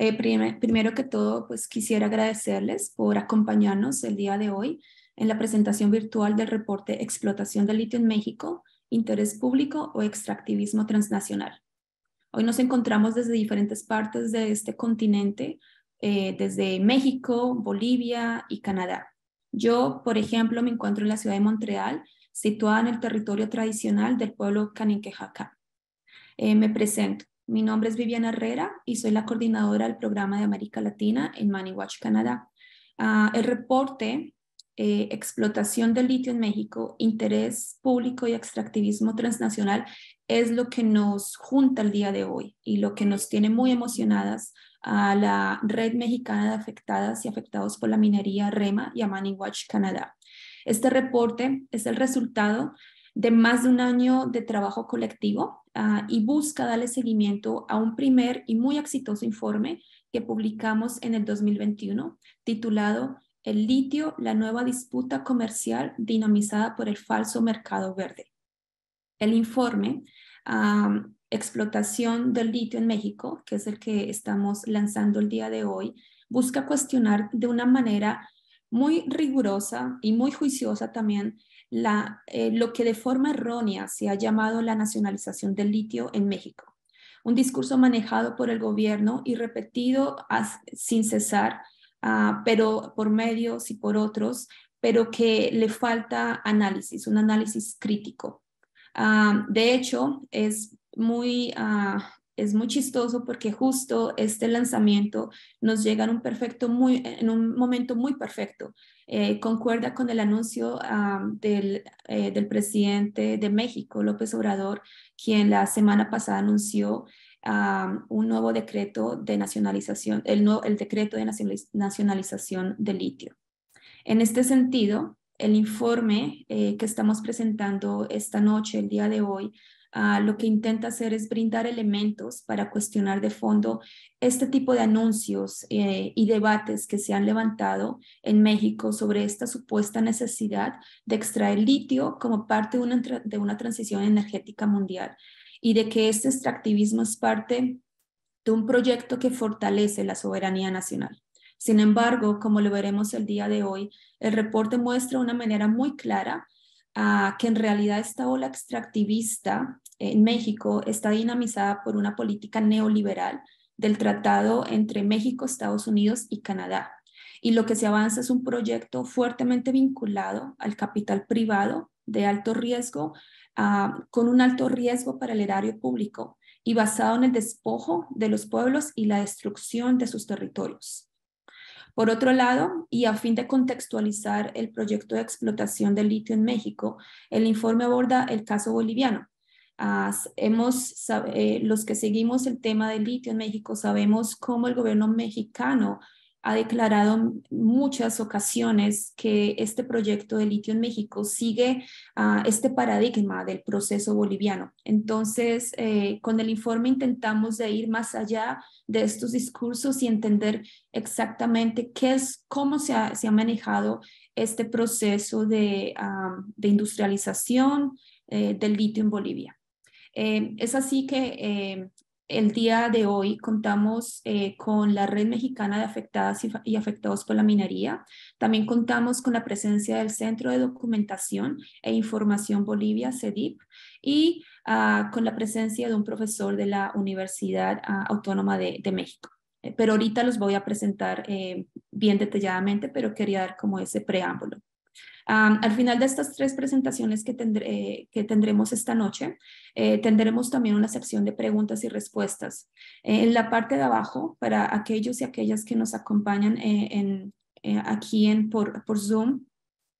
Eh, primero que todo, pues quisiera agradecerles por acompañarnos el día de hoy en la presentación virtual del reporte Explotación del litio en México, Interés Público o Extractivismo Transnacional. Hoy nos encontramos desde diferentes partes de este continente, eh, desde México, Bolivia y Canadá. Yo, por ejemplo, me encuentro en la ciudad de Montreal, situada en el territorio tradicional del pueblo caninquejaca eh, me presento. Mi nombre es Viviana Herrera y soy la coordinadora del programa de América Latina en Moneywatch Canadá. Ah, el reporte eh, Explotación del litio en México, Interés Público y Extractivismo Transnacional es lo que nos junta el día de hoy y lo que nos tiene muy emocionadas a la red mexicana de afectadas y afectados por la minería REMA y a Watch Canadá. Este reporte es el resultado de más de un año de trabajo colectivo Ah, y busca darle seguimiento a un primer y muy exitoso informe que publicamos en el 2021 titulado El litio, la nueva disputa comercial dinamizada por el falso mercado verde. El informe Explotación del litio en México, que es el que estamos lanzando el día de hoy, busca cuestionar de una manera muy rigurosa y muy juiciosa también la, eh, lo que de forma errónea se ha llamado la nacionalización del litio en México. Un discurso manejado por el gobierno y repetido sin cesar, ah, pero por medios y por otros, pero que le falta análisis, un análisis crítico. Ah, de hecho, es muy, ah, es muy chistoso porque justo este lanzamiento nos llega en un, perfecto muy, en un momento muy perfecto. Eh, concuerda con el anuncio eh, del, presidente de México, López Obrador, quien la semana pasada anunció un nuevo decreto de nacionalización, el, decreto de nacionalización de litio. En este sentido, el informe eh, que estamos presentando esta noche, el día de hoy, Ah, lo que intenta hacer es brindar elementos para cuestionar de fondo este tipo de anuncios eh, y debates que se han levantado en México sobre esta supuesta necesidad de extraer litio como parte de una, de una transición energética mundial y de que este extractivismo es parte de un proyecto que fortalece la soberanía nacional. Sin embargo, como lo veremos el día de hoy, el reporte muestra de una manera muy clara que en realidad esta ola extractivista en México está dinamizada por una política neoliberal del tratado entre México, Estados Unidos y Canadá. Y lo que se avanza es un proyecto fuertemente vinculado al capital privado de alto riesgo, ah, con un alto riesgo para el erario público y basado en el despojo de los pueblos y la destrucción de sus territorios. Por otro lado, y a fin de contextualizar el proyecto de explotación del litio en México, el informe aborda el caso boliviano. hemos, eh, los que seguimos el tema del litio en México sabemos cómo el gobierno mexicano ha declarado en muchas ocasiones que este proyecto de litio en México sigue a este paradigma del proceso boliviano. Entonces, eh, con el informe intentamos de ir más allá de estos discursos y entender exactamente qué es, cómo se ha, manejado este proceso de, ah, industrialización eh, del litio en Bolivia. Eh, es así que el día de hoy contamos eh, con la Red Mexicana de Afectadas y, Afectados por la Minería. También contamos con la presencia del Centro de Documentación e Información Bolivia, CEDIP, y ah, con la presencia de un profesor de la Universidad ah, Autónoma de, México. Eh, pero ahorita los voy a presentar eh, bien detalladamente, pero quería dar como ese preámbulo al final de estas tres presentaciones que, eh, que tendremos esta noche, eh, tendremos también una sección de preguntas y respuestas. Eh, en la parte de abajo, para aquellos y aquellas que nos acompañan aquí en, por, por Zoom,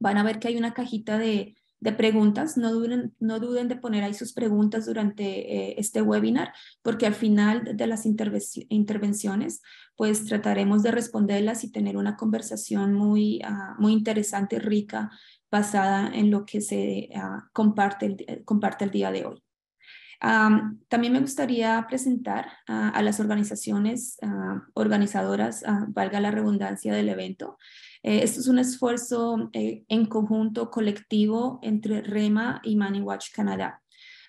van a ver que hay una cajita de, de preguntas. No duden, no duden de poner ahí sus preguntas durante eh, este webinar, porque al final de las intervenciones, pues trataremos de responderlas y tener una conversación muy, ah, muy interesante, rica, basada en lo que se ah, comparte, eh, comparte el día de hoy. también me gustaría presentar a las organizaciones ah, organizadoras, valga la redundancia del evento. Eh, esto es un esfuerzo eh, en conjunto colectivo entre REMA y Money Watch Canadá.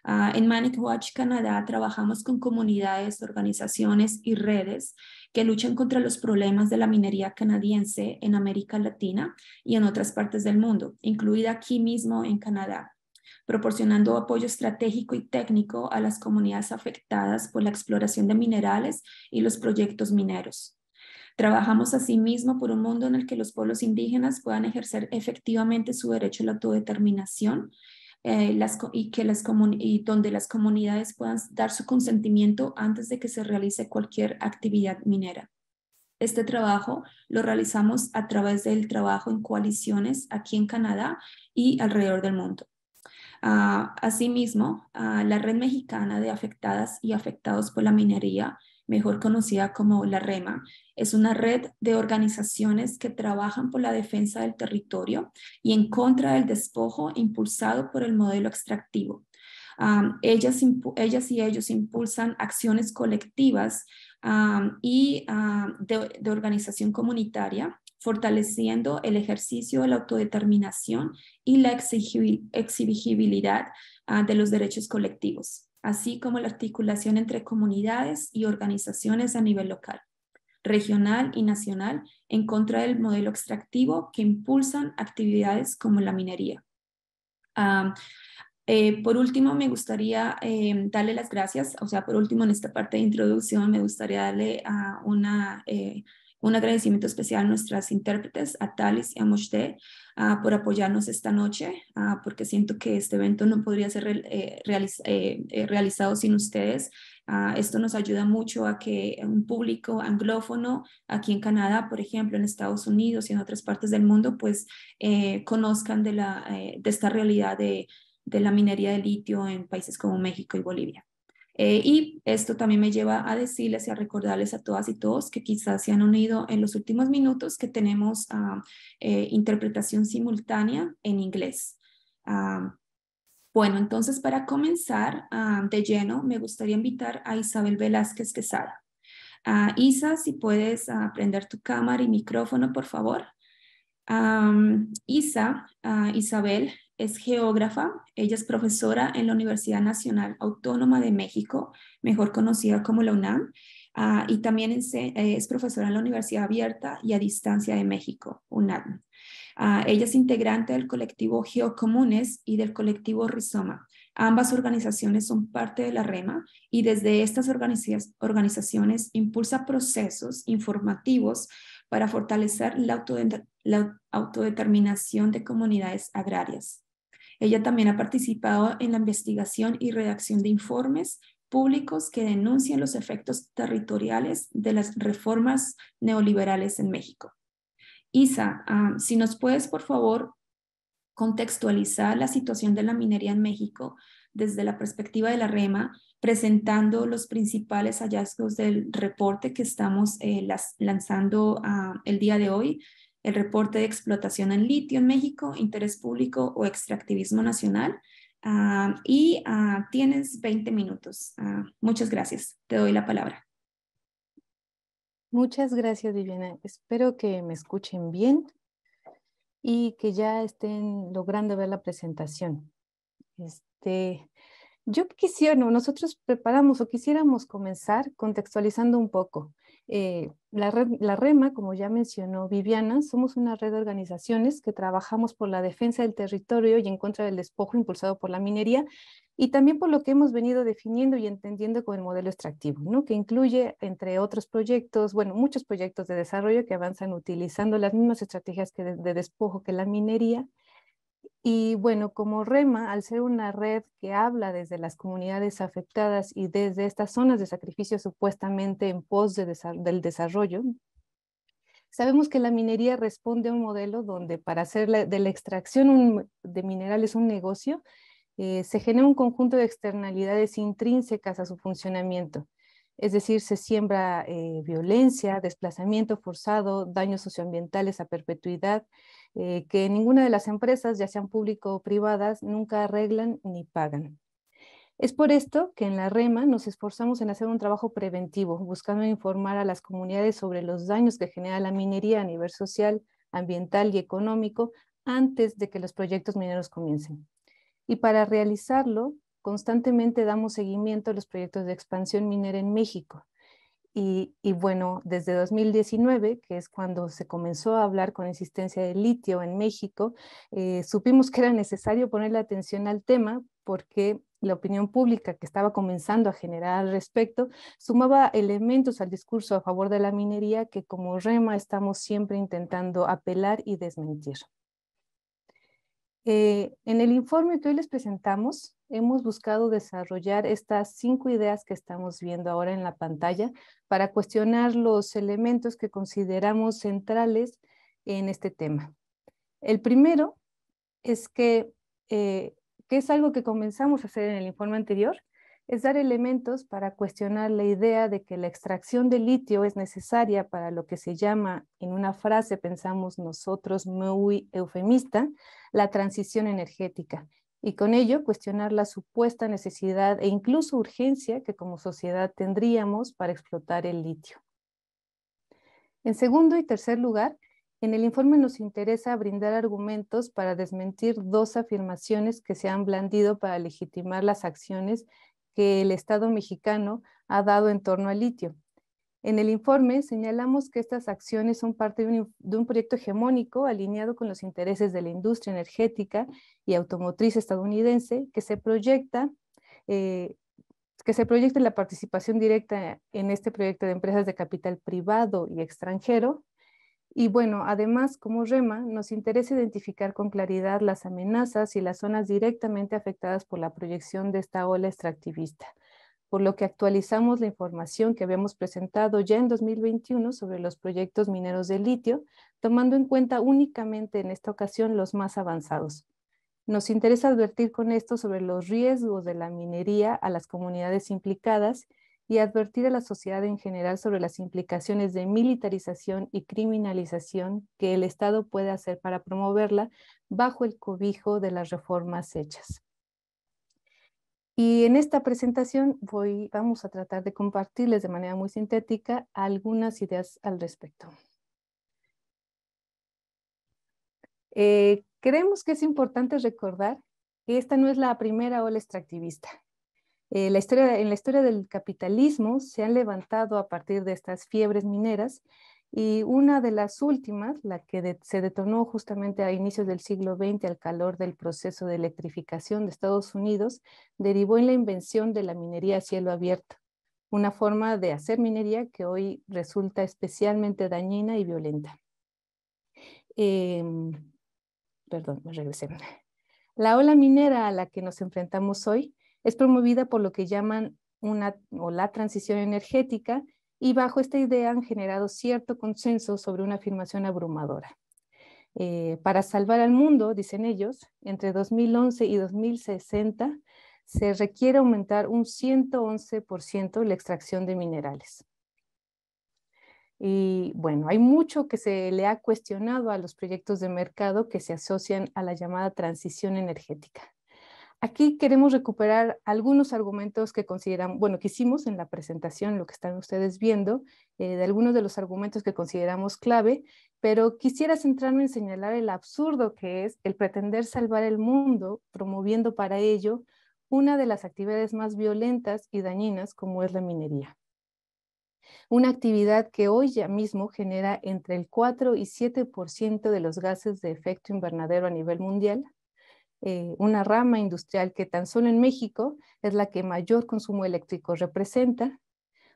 Ah, en Manic Watch Canadá trabajamos con comunidades, organizaciones y redes que luchan contra los problemas de la minería canadiense en América Latina y en otras partes del mundo, incluida aquí mismo en Canadá proporcionando apoyo estratégico y técnico a las comunidades afectadas por la exploración de minerales y los proyectos mineros. Trabajamos asimismo por un mundo en el que los pueblos indígenas puedan ejercer efectivamente su derecho a la autodeterminación eh, y, que las donde las comunidades puedan dar su consentimiento antes de que se realice cualquier actividad minera. Este trabajo lo realizamos a través del trabajo en coaliciones aquí en Canadá y alrededor del mundo. Ah, asimismo, ah, la Red Mexicana de Afectadas y Afectados por la Minería mejor conocida como la REMA. Es una red de organizaciones que trabajan por la defensa del territorio y en contra del despojo impulsado por el modelo extractivo. ellas, y ellos impulsan acciones colectivas y de, organización comunitaria fortaleciendo el ejercicio de la autodeterminación y la exigibilidad ah, de los derechos colectivos así como la articulación entre comunidades y organizaciones a nivel local, regional y nacional en contra del modelo extractivo que impulsan actividades como la minería. Eh, por último, me gustaría em, darle las gracias, o sea, por último en esta parte de introducción, me gustaría darle a una, eh, un agradecimiento especial a nuestras intérpretes, a Talis y a Moshte, ah, por apoyarnos esta noche, ah, porque siento que este evento no podría ser eh, eh, eh, realizado sin ustedes. Ah, esto nos ayuda mucho a que un público anglófono aquí en Canadá, por ejemplo, en Estados Unidos y en otras partes del mundo, pues conozcan de, esta realidad de la minería de litio en países como México y Bolivia. Eh, y esto también me lleva a decirles y a recordarles a todas y todos que quizás se han unido en los últimos minutos que tenemos ah, eh, interpretación simultánea en inglés. Ah, bueno, entonces para comenzar ah, de lleno, me gustaría invitar a Isabel Velázquez Quesada. Isa, si puedes prender tu cámara y micrófono, por favor. Isa, Isabel es geógrafa, ella es profesora en la Universidad Nacional Autónoma de México, mejor conocida como la UNAM, ah, y también eh, es, profesora en la Universidad Abierta y a Distancia de México, UNAM. Ah, ella es integrante del colectivo Geocomunes y del colectivo Rizoma. Ambas organizaciones son parte de la REMA y desde estas organizaciones impulsa procesos informativos para fortalecer la, autodeterminación de comunidades agrarias. Ella también ha participado en la investigación y redacción de informes públicos que denuncian los efectos territoriales de las reformas neoliberales en México. Isa, ah, si nos puedes, por favor, contextualizar la situación de la minería en México desde la perspectiva de la REMA, presentando los principales hallazgos del reporte que estamos eh, lanzando ah, el día de hoy el reporte de explotación en litio en México, interés público o extractivismo nacional. Ah, y ah, tienes 20 minutos. Ah, muchas gracias. Te doy la palabra. Muchas gracias, Divina. Espero que me escuchen bien y que ya estén logrando ver la presentación. Este, yo quisiera, nosotros preparamos o quisiéramos comenzar contextualizando un poco. Eh, la, REMA, como ya mencionó Viviana, somos una red de organizaciones que trabajamos por la defensa del territorio y en contra del despojo impulsado por la minería y también por lo que hemos venido definiendo y entendiendo con el modelo extractivo, ¿no? que incluye, entre otros proyectos, bueno, muchos proyectos de desarrollo que avanzan utilizando las mismas estrategias de despojo que la minería y bueno, como REMA, al ser una red que habla desde las comunidades afectadas y desde estas zonas de sacrificio supuestamente en pos del desarrollo, sabemos que la minería responde a un modelo donde para hacer de la extracción de minerales un negocio, eh, se genera un conjunto de externalidades intrínsecas a su funcionamiento. Es decir, se siembra eh, violencia, desplazamiento forzado, daños socioambientales a perpetuidad, eh, que ninguna de las empresas, ya sean públicas o privadas, nunca arreglan ni pagan. Es por esto que en la REMA nos esforzamos en hacer un trabajo preventivo, buscando informar a las comunidades sobre los daños que genera la minería a nivel social, ambiental y económico antes de que los proyectos mineros comiencen. Y para realizarlo, constantemente damos seguimiento a los proyectos de expansión minera en México, y, bueno, desde 2019, que es cuando se comenzó a hablar con insistencia de litio en México, eh, supimos que era necesario poner la atención al tema porque la opinión pública que estaba comenzando a generar al respecto sumaba elementos al discurso a favor de la minería que como REMA estamos siempre intentando apelar y desmentir. Eh, en el informe que hoy les presentamos, hemos buscado desarrollar estas cinco ideas que estamos viendo ahora en la pantalla para cuestionar los elementos que consideramos centrales en este tema. El primero es que, eh, que es algo que comenzamos a hacer en el informe anterior, es dar elementos para cuestionar la idea de que la extracción de litio es necesaria para lo que se llama, en una frase pensamos nosotros muy eufemista, la transición energética, y con ello cuestionar la supuesta necesidad e incluso urgencia que como sociedad tendríamos para explotar el litio. En segundo y tercer lugar, en el informe nos interesa brindar argumentos para desmentir dos afirmaciones que se han blandido para legitimar las acciones que el Estado mexicano ha dado en torno al litio. En el informe señalamos que estas acciones son parte de un, proyecto hegemónico alineado con los intereses de la industria energética y automotriz estadounidense que se proyecta, eh, que se proyecta la participación directa en este proyecto de empresas de capital privado y extranjero y bueno, además, como REMA, nos interesa identificar con claridad las amenazas y las zonas directamente afectadas por la proyección de esta ola extractivista, por lo que actualizamos la información que habíamos presentado ya en 2021 sobre los proyectos mineros de litio, tomando en cuenta únicamente en esta ocasión los más avanzados. Nos interesa advertir con esto sobre los riesgos de la minería a las comunidades implicadas y advertir a la sociedad en general sobre las implicaciones de militarización y criminalización que el Estado puede hacer para promoverla bajo el cobijo de las reformas hechas. Y en esta presentación voy, vamos a tratar de compartirles de manera muy sintética algunas ideas al respecto. Eh, creemos que es importante recordar que esta no es la primera ola extractivista, eh, en la historia del capitalismo se han levantado a partir de estas fiebres mineras y una de las últimas, la que se detonó justamente a inicios del siglo XX al calor del proceso de electrificación de Estados Unidos, derivó en la invención de la minería a cielo abierto, una forma de hacer minería que hoy resulta especialmente dañina y violenta. Em, perdón, me regresé. La ola minera a la que nos enfrentamos hoy es promovida por lo que llaman una o la transición energética y bajo esta idea han generado cierto consenso sobre una afirmación abrumadora. Eh, para salvar al mundo, dicen ellos, entre 2011 y 2060 se requiere aumentar un 111% la extracción de minerales. Y bueno, hay mucho que se le ha cuestionado a los proyectos de mercado que se asocian a la llamada transición energética. Aquí queremos recuperar algunos argumentos que consideramos, bueno, que hicimos en la presentación, lo que están ustedes viendo, eh, de algunos de los argumentos que consideramos clave, pero quisiera centrarme en señalar el absurdo que es el pretender salvar el mundo promoviendo para ello una de las actividades más violentas y dañinas como es la minería. Una actividad que hoy ya mismo genera entre el 4 y 7% de los gases de efecto invernadero a nivel mundial eh, una rama industrial que tan solo en México es la que mayor consumo eléctrico representa,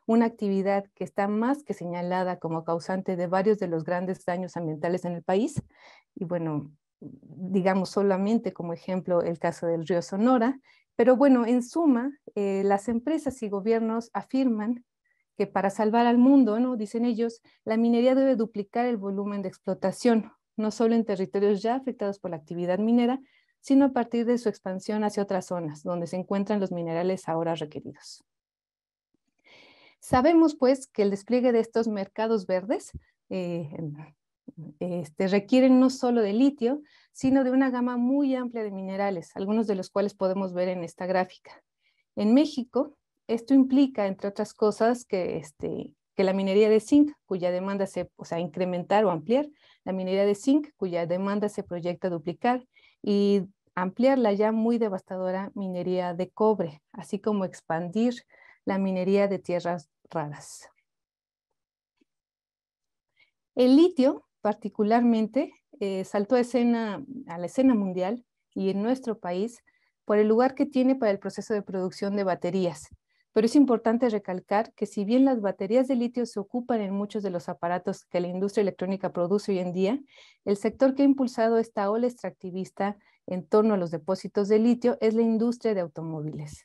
una actividad que está más que señalada como causante de varios de los grandes daños ambientales en el país. Y bueno, digamos solamente como ejemplo el caso del río Sonora. Pero bueno, en suma, eh, las empresas y gobiernos afirman que para salvar al mundo, ¿no? dicen ellos, la minería debe duplicar el volumen de explotación, no solo en territorios ya afectados por la actividad minera, sino a partir de su expansión hacia otras zonas, donde se encuentran los minerales ahora requeridos. Sabemos, pues, que el despliegue de estos mercados verdes eh, este, requiere este, requieren no solo de litio, sino de una gama muy amplia de minerales, algunos de los cuales podemos ver en esta gráfica. En México, esto implica, entre otras cosas, que, este, la minería de zinc, cuya demanda se, o sea, incrementar o ampliar, la minería de zinc, cuya demanda se proyecta duplicar, y ampliar la ya muy devastadora minería de cobre, así como expandir la minería de tierras raras. El litio, particularmente, eh, saltó a, escena, a la escena mundial y en nuestro país por el lugar que tiene para el proceso de producción de baterías pero es importante recalcar que si bien las baterías de litio se ocupan en muchos de los aparatos que la industria electrónica produce hoy en día, el sector que ha impulsado esta ola extractivista en torno a los depósitos de litio es la industria de automóviles.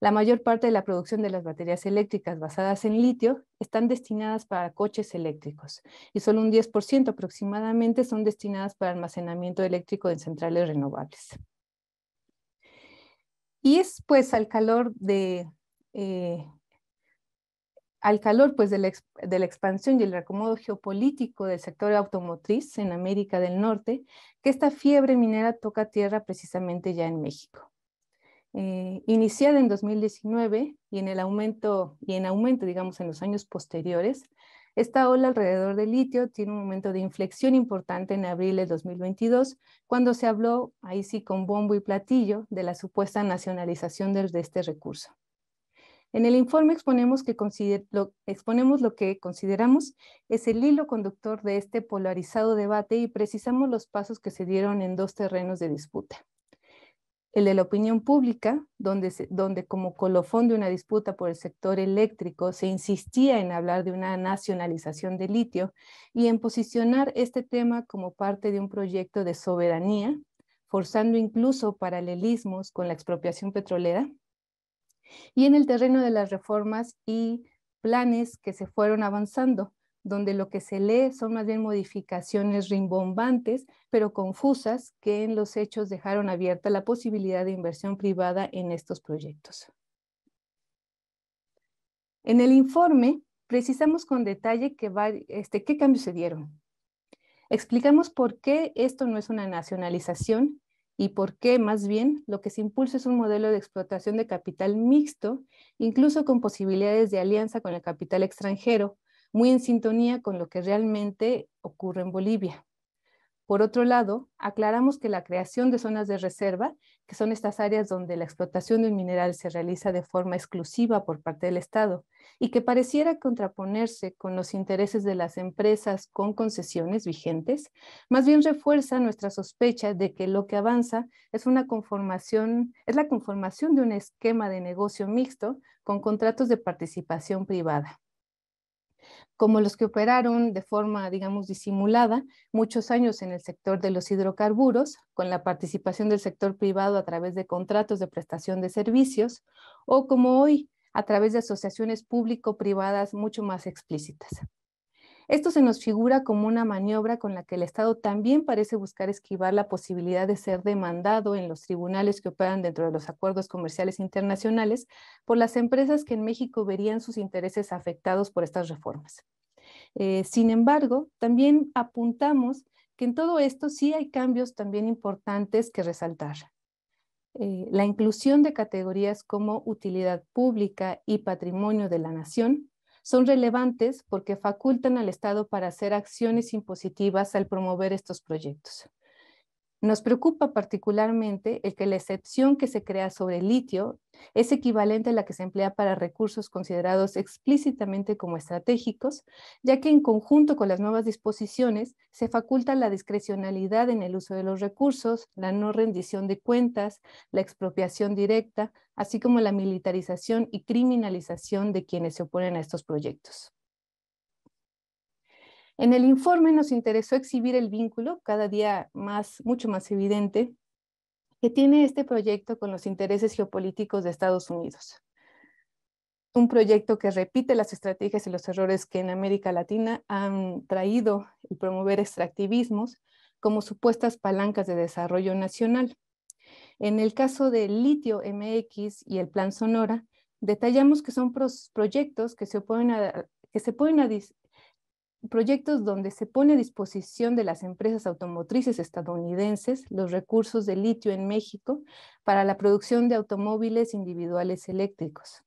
La mayor parte de la producción de las baterías eléctricas basadas en litio están destinadas para coches eléctricos y solo un 10% aproximadamente son destinadas para almacenamiento eléctrico en centrales renovables. Y es pues al calor de eh, al calor pues, de la, expansión y el acomodo geopolítico del sector automotriz en América del Norte, que esta fiebre minera toca tierra precisamente ya en México. Eh, iniciada en 2019 y en el aumento, y en aumento, digamos, en los años posteriores, esta ola alrededor del litio tiene un momento de inflexión importante en abril de 2022, cuando se habló, ahí sí con bombo y platillo, de la supuesta nacionalización de este recurso. En el informe exponemos, que lo, exponemos lo que consideramos es el hilo conductor de este polarizado debate y precisamos los pasos que se dieron en dos terrenos de disputa. El de la opinión pública, donde, donde como colofón de una disputa por el sector eléctrico se insistía en hablar de una nacionalización de litio y en posicionar este tema como parte de un proyecto de soberanía, forzando incluso paralelismos con la expropiación petrolera y en el terreno de las reformas y planes que se fueron avanzando, donde lo que se lee son más bien modificaciones rimbombantes, pero confusas, que en los hechos dejaron abierta la posibilidad de inversión privada en estos proyectos. En el informe precisamos con detalle este, qué cambios se dieron. Explicamos por qué esto no es una nacionalización y por qué más bien lo que se impulsa es un modelo de explotación de capital mixto, incluso con posibilidades de alianza con el capital extranjero, muy en sintonía con lo que realmente ocurre en Bolivia. Por otro lado, aclaramos que la creación de zonas de reserva, que son estas áreas donde la explotación de un mineral se realiza de forma exclusiva por parte del Estado y que pareciera contraponerse con los intereses de las empresas con concesiones vigentes, más bien refuerza nuestra sospecha de que lo que avanza es una conformación, es la conformación de un esquema de negocio mixto con contratos de participación privada como los que operaron de forma, digamos, disimulada muchos años en el sector de los hidrocarburos, con la participación del sector privado a través de contratos de prestación de servicios, o como hoy, a través de asociaciones público-privadas mucho más explícitas. Esto se nos figura como una maniobra con la que el Estado también parece buscar esquivar la posibilidad de ser demandado en los tribunales que operan dentro de los acuerdos comerciales internacionales por las empresas que en México verían sus intereses afectados por estas reformas. Eh, sin embargo, también apuntamos que en todo esto sí hay cambios también importantes que resaltar. Eh, la inclusión de categorías como utilidad pública y patrimonio de la nación son relevantes porque facultan al Estado para hacer acciones impositivas al promover estos proyectos. Nos preocupa particularmente el que la excepción que se crea sobre el litio es equivalente a la que se emplea para recursos considerados explícitamente como estratégicos, ya que en conjunto con las nuevas disposiciones se faculta la discrecionalidad en el uso de los recursos, la no rendición de cuentas, la expropiación directa, así como la militarización y criminalización de quienes se oponen a estos proyectos. En el informe nos interesó exhibir el vínculo, cada día más, mucho más evidente, que tiene este proyecto con los intereses geopolíticos de Estados Unidos. Un proyecto que repite las estrategias y los errores que en América Latina han traído y promover extractivismos como supuestas palancas de desarrollo nacional. En el caso del litio MX y el Plan Sonora, detallamos que son proyectos que se oponen a, que se pueden proyectos donde se pone a disposición de las empresas automotrices estadounidenses los recursos de litio en México para la producción de automóviles individuales eléctricos.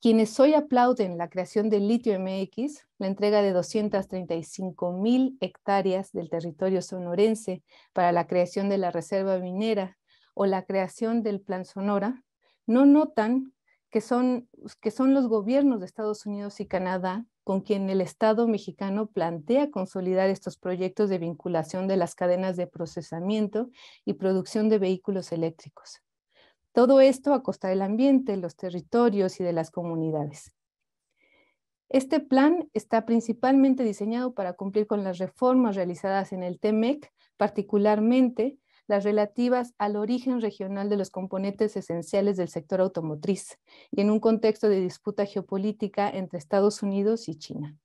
Quienes hoy aplauden la creación del Litio MX, la entrega de 235 mil hectáreas del territorio sonorense para la creación de la reserva minera o la creación del Plan Sonora, no notan pues, que son, los gobiernos de Estados Unidos y Canadá con quien el Estado mexicano plantea consolidar estos proyectos de vinculación de las cadenas de procesamiento y producción de vehículos eléctricos. Todo esto a costa del ambiente, los territorios y de las comunidades. Este plan está principalmente diseñado para cumplir con las reformas realizadas en el TEMEC, particularmente las relativas al origen regional de los componentes esenciales del sector automotriz y en un contexto de disputa geopolítica entre Estados Unidos y China.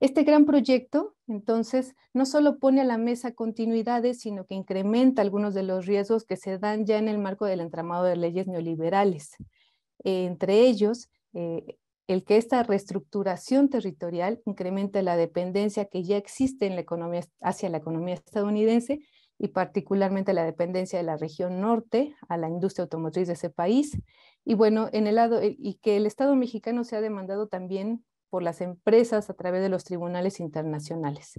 Este gran proyecto, entonces, no solo pone a la mesa continuidades, sino que incrementa algunos de los riesgos que se dan ya en el marco del entramado de leyes neoliberales. entre ellos, eh, el que esta reestructuración territorial incremente la dependencia que ya existe en la economía, hacia la economía estadounidense y particularmente la dependencia de la región norte a la industria automotriz de ese país. Y bueno, en el lado, eh, y que el Estado mexicano se ha demandado también por las empresas a través de los tribunales internacionales.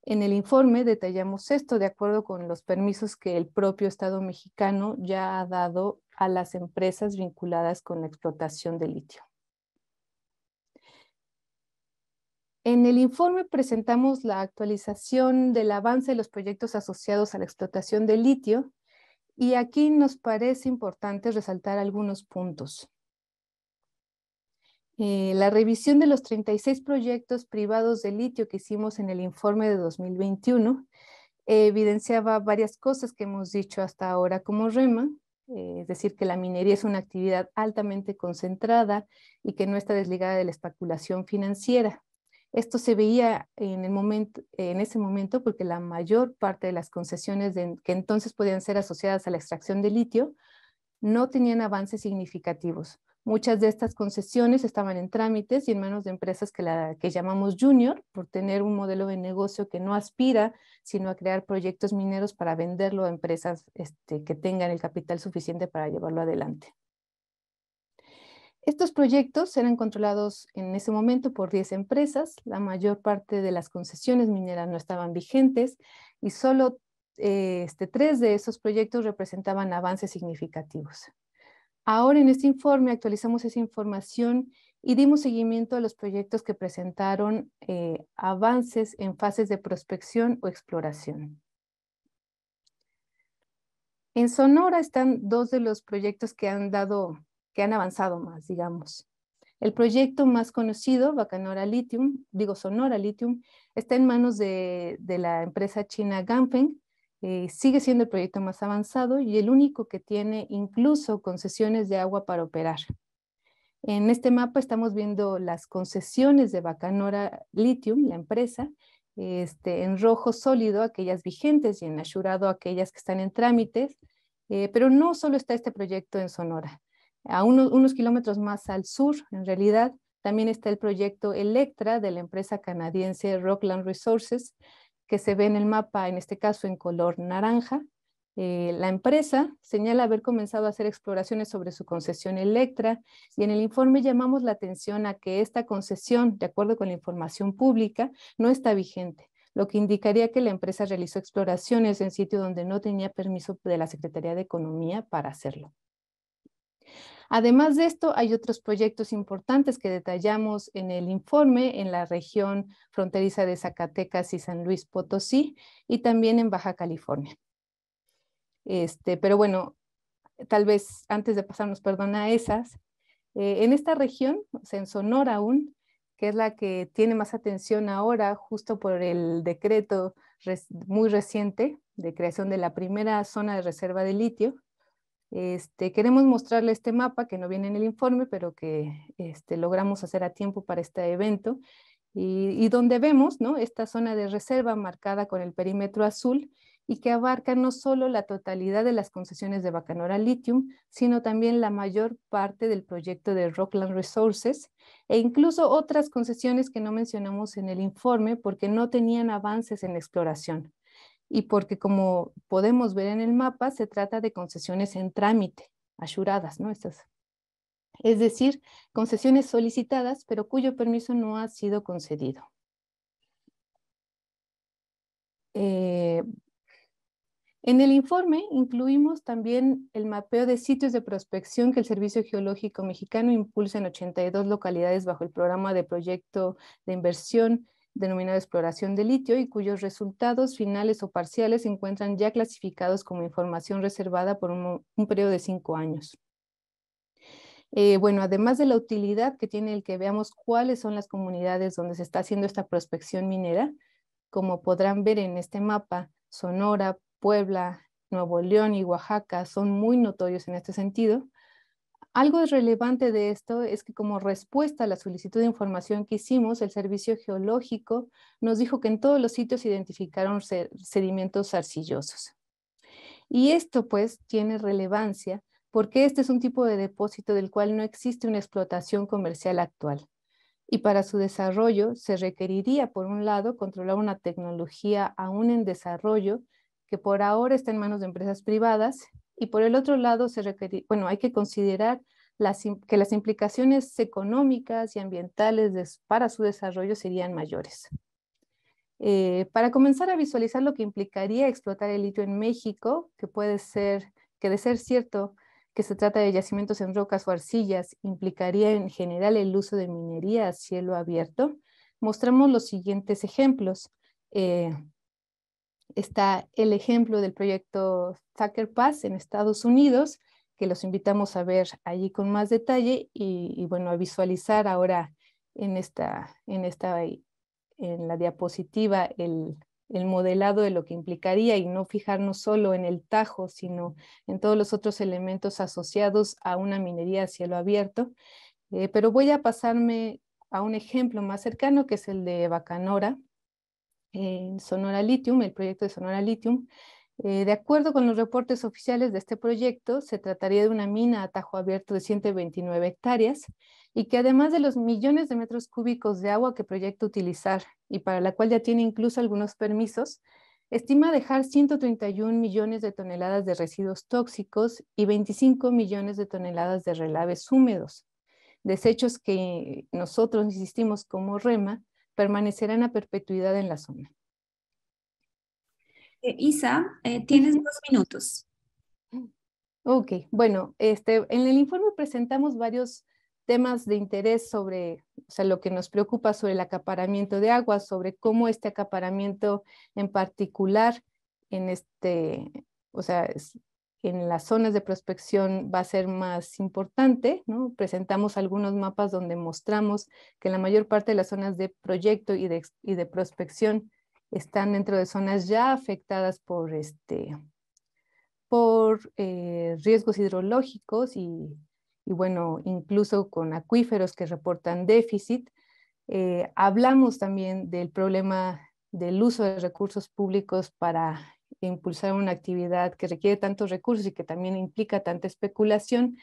En el informe detallamos esto de acuerdo con los permisos que el propio Estado mexicano ya ha dado a las empresas vinculadas con la explotación de litio. En el informe presentamos la actualización del avance de los proyectos asociados a la explotación de litio y aquí nos parece importante resaltar algunos puntos. Eh, la revisión de los 36 proyectos privados de litio que hicimos en el informe de 2021 evidenciaba varias cosas que hemos dicho hasta ahora como REMA, eh, es decir, que la minería es una actividad altamente concentrada y que no está desligada de la especulación financiera. Esto se veía en, el momento, en ese momento porque la mayor parte de las concesiones que entonces podían ser asociadas a la extracción de litio no tenían avances significativos. Muchas de estas concesiones estaban en trámites y en manos de empresas que, llamamos junior por tener un modelo de negocio que no aspira sino a crear proyectos mineros para venderlo a empresas este, que tengan el capital suficiente para llevarlo adelante. Estos proyectos eran controlados en ese momento por 10 empresas, la mayor parte de las concesiones mineras no estaban vigentes y solo eh, este, tres de esos proyectos representaban avances significativos. Ahora en este informe actualizamos esa información y dimos seguimiento a los proyectos que presentaron eh, avances en fases de prospección o exploración. En Sonora están dos de los proyectos que han dado que han avanzado más, digamos. El proyecto más conocido, Bacanora Lithium, digo Sonora Lithium, está en manos de, la empresa china Ganfeng. Eh, sigue siendo el proyecto más avanzado y el único que tiene incluso concesiones de agua para operar. En este mapa estamos viendo las concesiones de Bacanora Lithium, la empresa, este, en rojo sólido aquellas vigentes y en asurado aquellas que están en trámites, eh, pero no solo está este proyecto en Sonora. A unos, kilómetros más al sur, en realidad, también está el proyecto Electra de la empresa canadiense Rockland Resources, que se ve en el mapa, en este caso en color naranja. Eh, la empresa señala haber comenzado a hacer exploraciones sobre su concesión Electra y en el informe llamamos la atención a que esta concesión, de acuerdo con la información pública, no está vigente, lo que indicaría que la empresa realizó exploraciones en sitio donde no tenía permiso de la Secretaría de Economía para hacerlo. Además de esto, hay otros proyectos importantes que detallamos en el informe en la región fronteriza de Zacatecas y San Luis Potosí y también en Baja California. Este, pero bueno, tal vez antes de pasarnos, perdón, a esas, eh, en esta región, o en Sonora aún, que es la que tiene más atención ahora, justo por el decreto muy reciente de creación de la primera zona de reserva de litio, este, queremos mostrarle este mapa que no viene en el informe, pero que este, logramos hacer a tiempo para este evento. Y, donde vemos esta zona de reserva marcada con el perímetro azul y que abarca no solo la totalidad de las concesiones de Bacanora Lithium, sino también la mayor parte del proyecto de Rockland Resources e incluso otras concesiones que no mencionamos en el informe porque no tenían avances en la exploración y porque como podemos ver en el mapa, se trata de concesiones en trámite, asuradas, ¿no? es decir, concesiones solicitadas, pero cuyo permiso no ha sido concedido. Eh, en el informe incluimos también el mapeo de sitios de prospección que el Servicio Geológico Mexicano impulsa en 82 localidades bajo el programa de proyecto de inversión denominado exploración de litio y cuyos resultados finales o parciales se encuentran ya clasificados como información reservada por un, periodo de cinco años. Eh, bueno, además de la utilidad que tiene el que veamos cuáles son las comunidades donde se está haciendo esta prospección minera, como podrán ver en este mapa, Sonora, Puebla, Nuevo León y Oaxaca son muy notorios en este sentido. Algo relevante de esto es que como respuesta a la solicitud de información que hicimos, el Servicio Geológico nos dijo que en todos los sitios identificaron sedimentos arcillosos. Y esto pues tiene relevancia porque este es un tipo de depósito del cual no existe una explotación comercial actual. Y para su desarrollo se requeriría, por un lado, controlar una tecnología aún en desarrollo que por ahora está en manos de empresas privadas y por el otro lado, se bueno, hay que considerar que las implicaciones económicas y ambientales para su desarrollo serían mayores. Eh, para comenzar a visualizar lo que implicaría explotar el litio en México, que puede ser, que de ser cierto que se trata de yacimientos en rocas o arcillas, implicaría en general el uso de minería a cielo abierto, mostramos los siguientes ejemplos. Eh, está el ejemplo del proyecto Thacker Pass en Estados Unidos, que los invitamos a ver allí con más detalle y, bueno, a visualizar ahora en esta, en esta, en la diapositiva el, el modelado de lo que implicaría y no fijarnos solo en el tajo, sino en todos los otros elementos asociados a una minería a cielo abierto. Eh, pero voy a pasarme a un ejemplo más cercano, que es el de Bacanora, Sonora Lithium, el proyecto de Sonora Lithium. Eh, de acuerdo con los reportes oficiales de este proyecto, se trataría de una mina a tajo abierto de 129 hectáreas y que además de los millones de metros cúbicos de agua que proyecta utilizar y para la cual ya tiene incluso algunos permisos, estima dejar 131 millones de toneladas de residuos tóxicos y 25 millones de toneladas de relaves húmedos, desechos que nosotros insistimos como REMA permanecerán a perpetuidad en la zona. Eh, Isa, eh, tienes dos minutos. Ok, bueno, este, en el informe presentamos varios temas de interés sobre, o sea, lo que nos preocupa sobre el acaparamiento de agua, sobre cómo este acaparamiento en particular en este, o sea, es, en las zonas de prospección va a ser más importante. ¿no? Presentamos algunos mapas donde mostramos que la mayor parte de las zonas de proyecto y de, prospección están dentro de zonas ya afectadas por, este, por eh, riesgos hidrológicos y, bueno, incluso con acuíferos que reportan déficit. Eh, hablamos también del problema del uso de recursos públicos para impulsar una actividad que requiere tantos recursos y que también implica tanta especulación.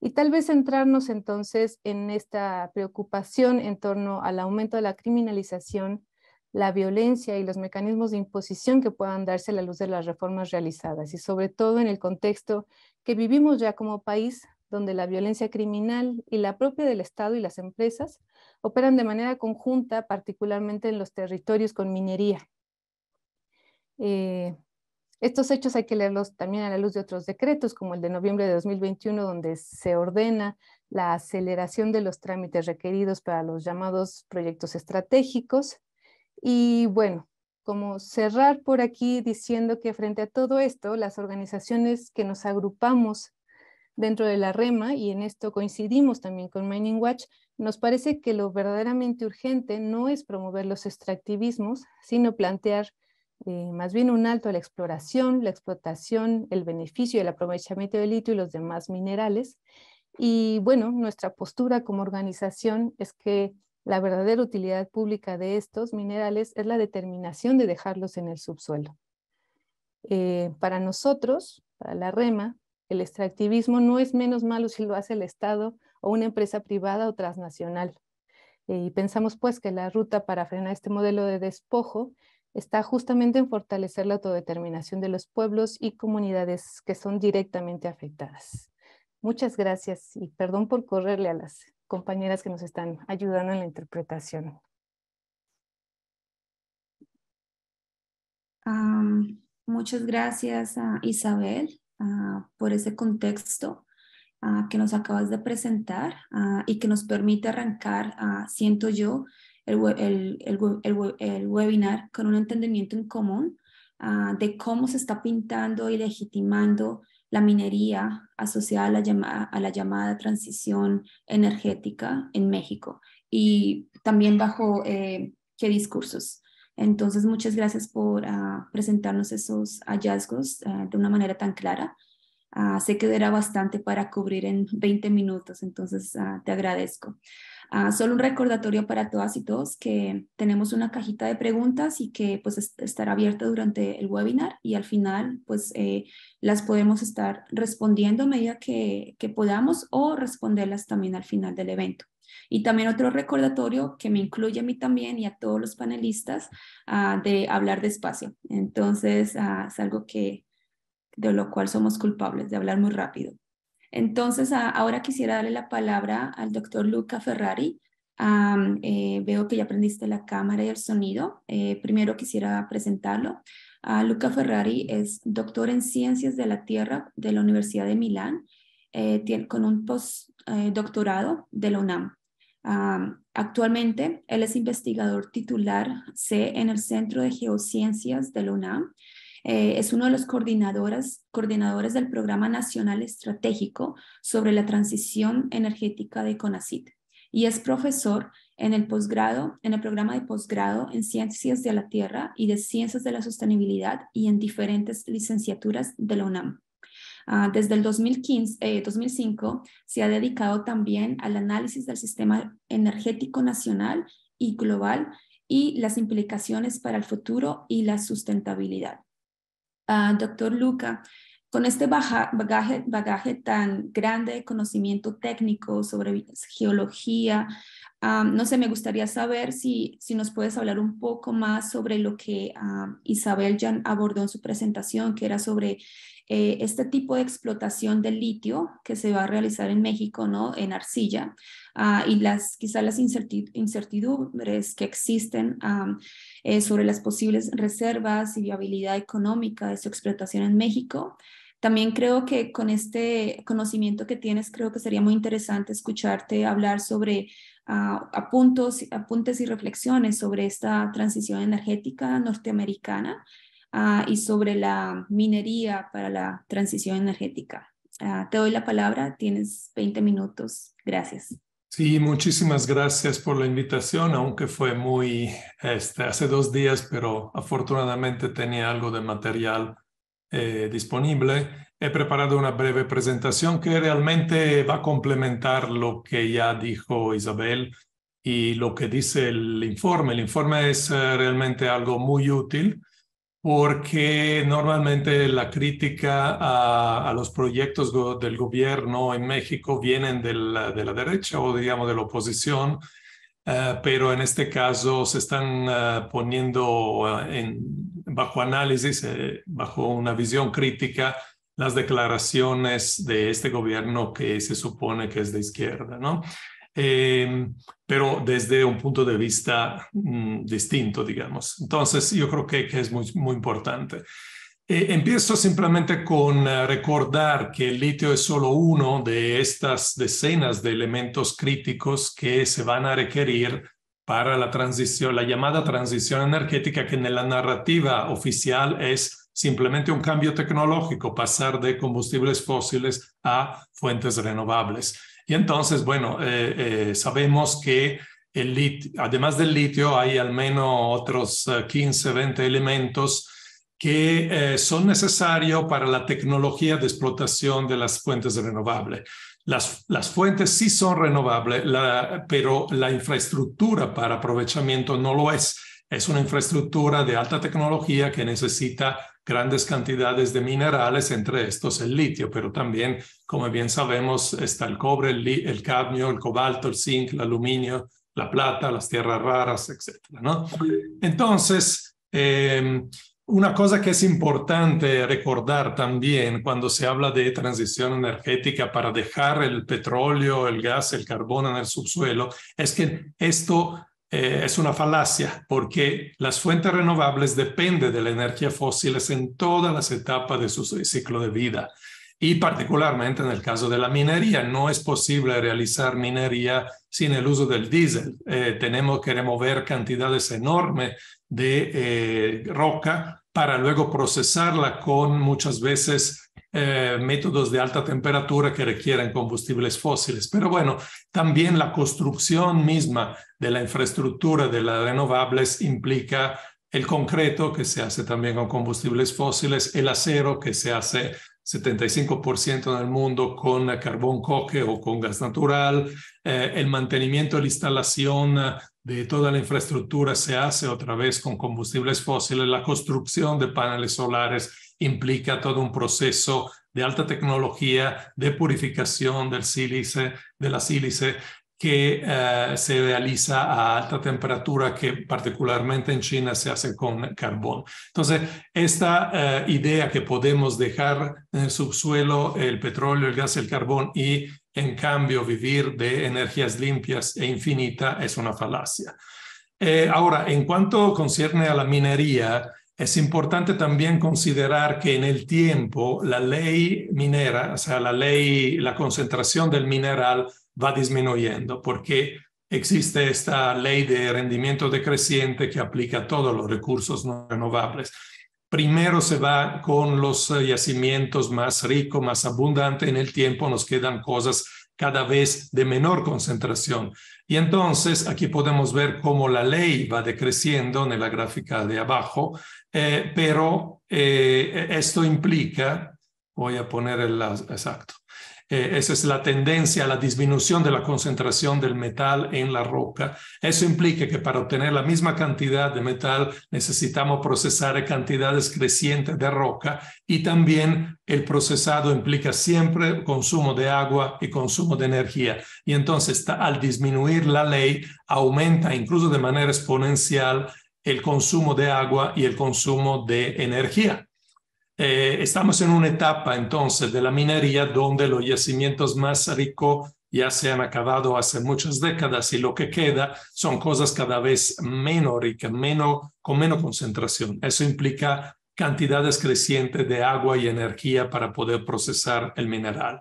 Y tal vez centrarnos entonces en esta preocupación en torno al aumento de la criminalización, la violencia y los mecanismos de imposición que puedan darse a la luz de las reformas realizadas y sobre todo en el contexto que vivimos ya como país donde la violencia criminal y la propia del Estado y las empresas operan de manera conjunta, particularmente en los territorios con minería. Eh, estos hechos hay que leerlos también a la luz de otros decretos, como el de noviembre de 2021, donde se ordena la aceleración de los trámites requeridos para los llamados proyectos estratégicos. Y bueno, como cerrar por aquí diciendo que frente a todo esto, las organizaciones que nos agrupamos dentro de la REMA, y en esto coincidimos también con Mining Watch, nos parece que lo verdaderamente urgente no es promover los extractivismos, sino plantear eh, más bien un alto a la exploración, la explotación, el beneficio y el aprovechamiento del litio y los demás minerales. Y bueno, nuestra postura como organización es que la verdadera utilidad pública de estos minerales es la determinación de dejarlos en el subsuelo. Eh, para nosotros, para la REMA, el extractivismo no es menos malo si lo hace el Estado o una empresa privada o transnacional. Eh, y pensamos pues que la ruta para frenar este modelo de despojo está justamente en fortalecer la autodeterminación de los pueblos y comunidades que son directamente afectadas. Muchas gracias y perdón por correrle a las compañeras que nos están ayudando en la interpretación. muchas gracias a Isabel ah, por ese contexto ah, que nos acabas de presentar ah, y que nos permite arrancar, siento yo, el, el, el, webinar con un entendimiento en común ah, de cómo se está pintando y legitimando la minería asociada a la, a la llamada transición energética en México y también bajo eh, qué discursos. Entonces, muchas gracias por ah, presentarnos esos hallazgos ah, de una manera tan clara. sé que era bastante para cubrir en 20 minutos, entonces te agradezco. Ah, solo un recordatorio para todas y todos que tenemos una cajita de preguntas y que pues estará abierta durante el webinar y al final pues eh, las podemos estar respondiendo a medida que, que podamos o responderlas también al final del evento. Y también otro recordatorio que me incluye a mí también y a todos los panelistas ah, de hablar despacio. Entonces, ah, es algo que de lo cual somos culpables, de hablar muy rápido. Entonces, ahora quisiera darle la palabra al doctor Luca Ferrari. Eh, veo que ya aprendiste la cámara y el sonido. Eh, primero quisiera presentarlo. Ah, Luca Ferrari es doctor en Ciencias de la Tierra de la Universidad de Milán, eh, con un postdoctorado de la UNAM. actualmente, él es investigador titular C en el Centro de Geociencias de la UNAM eh, es uno de los coordinadores, del Programa Nacional Estratégico sobre la Transición Energética de CONACIT y es profesor en el posgrado, en el programa de posgrado en Ciencias de la Tierra y de Ciencias de la Sostenibilidad y en diferentes licenciaturas de la UNAM. Ah, desde el 2015, 2005 eh, se ha dedicado también al análisis del sistema energético nacional y global y las implicaciones para el futuro y la sustentabilidad. Ah, doctor Luca, con este bagaje, bagaje tan grande de conocimiento técnico sobre geología, no sé, me gustaría saber si, nos puedes hablar un poco más sobre lo que Isabel ya abordó en su presentación, que era sobre eh, este tipo de explotación del litio que se va a realizar en México, ¿no? En arcilla, ah, y las, quizás las incertidumbres que existen eh, sobre las posibles reservas y viabilidad económica de su explotación en México. También creo que con este conocimiento que tienes, creo que sería muy interesante escucharte hablar sobre ah, apuntes y reflexiones sobre esta transición energética norteamericana ah, y sobre la minería para la transición energética. Ah, te doy la palabra, tienes 20 minutos. Gracias. Sí, muchísimas gracias por la invitación, aunque fue muy este, hace dos días, pero afortunadamente tenía algo de material eh, disponible, he preparado una breve presentación que realmente va a complementar lo que ya dijo Isabel y lo que dice el informe. El informe es eh, realmente algo muy útil porque normalmente la crítica a, los proyectos del gobierno en México vienen de la derecha o digamos de la oposición Ah, pero en este caso se están ah, poniendo ah, bajo análisis, eh, bajo una visión crítica, las declaraciones de este gobierno que se supone que es de izquierda, ¿no? Eh, pero desde un punto de vista mm, distinto, digamos. Entonces, yo creo que, es muy importante. Eh, empiezo simplemente con eh, recordar que el litio es solo uno de estas decenas de elementos críticos que se van a requerir para la transición, la llamada transición energética, que en la narrativa oficial es simplemente un cambio tecnológico, pasar de combustibles fósiles a fuentes renovables. Y entonces, bueno, eh, sabemos que además del litio hay al menos otros 15, 20 elementos que eh, son necesarios para la tecnología de explotación de las fuentes renovables. Las, las fuentes sí son renovables, la, pero la infraestructura para aprovechamiento no lo es. Es una infraestructura de alta tecnología que necesita grandes cantidades de minerales, entre estos el litio, pero también, como bien sabemos, está el cobre, el, el cadmio, el cobalto, el zinc, el aluminio, la plata, las tierras raras, etc. ¿no? Entonces, eh, una cosa que es importante recordar también cuando se habla de transición energética para dejar el petróleo, el gas, el carbón en el subsuelo, es que esto eh, es una falacia porque las fuentes renovables dependen de la energía fósiles en todas las etapas de su ciclo de vida y particularmente en el caso de la minería, no es posible realizar minería sin el uso del diésel. Eh, tenemos que remover cantidades enormes de eh, roca para luego procesarla con muchas veces eh, métodos de alta temperatura que requieren combustibles fósiles. Pero bueno, también la construcción misma de la infraestructura de las renovables implica el concreto que se hace también con combustibles fósiles, el acero que se hace 75% del mundo con carbón coque o con gas natural. Eh, el mantenimiento, la instalación eh, de toda la infraestructura se hace otra vez con combustibles fósiles. La construcción de paneles solares implica todo un proceso de alta tecnología, de purificación del sílice, de la sílice que eh, se realiza a alta temperatura, que particularmente en China se hace con carbón. Entonces, esta eh, idea que podemos dejar en el subsuelo el petróleo, el gas, el carbón y en cambio vivir de energías limpias e infinitas es una falacia. Eh, ahora, en cuanto concierne a la minería, es importante también considerar que en el tiempo la ley minera, o sea, la ley, la concentración del mineral, va disminuyendo porque existe esta ley de rendimiento decreciente que aplica a todos los recursos no renovables. Primero se va con los yacimientos más ricos, más abundantes, en el tiempo nos quedan cosas cada vez de menor concentración. Y entonces aquí podemos ver cómo la ley va decreciendo en la gráfica de abajo, eh, pero eh, esto implica, voy a poner el exacto, eh, esa es la tendencia a la disminución de la concentración del metal en la roca. Eso implica que para obtener la misma cantidad de metal necesitamos procesar cantidades crecientes de roca y también el procesado implica siempre consumo de agua y consumo de energía. Y entonces al disminuir la ley aumenta incluso de manera exponencial el consumo de agua y el consumo de energía. Eh, estamos en una etapa entonces de la minería donde los yacimientos más ricos ya se han acabado hace muchas décadas y lo que queda son cosas cada vez menos ricas, menos, con menos concentración. Eso implica cantidades crecientes de agua y energía para poder procesar el mineral.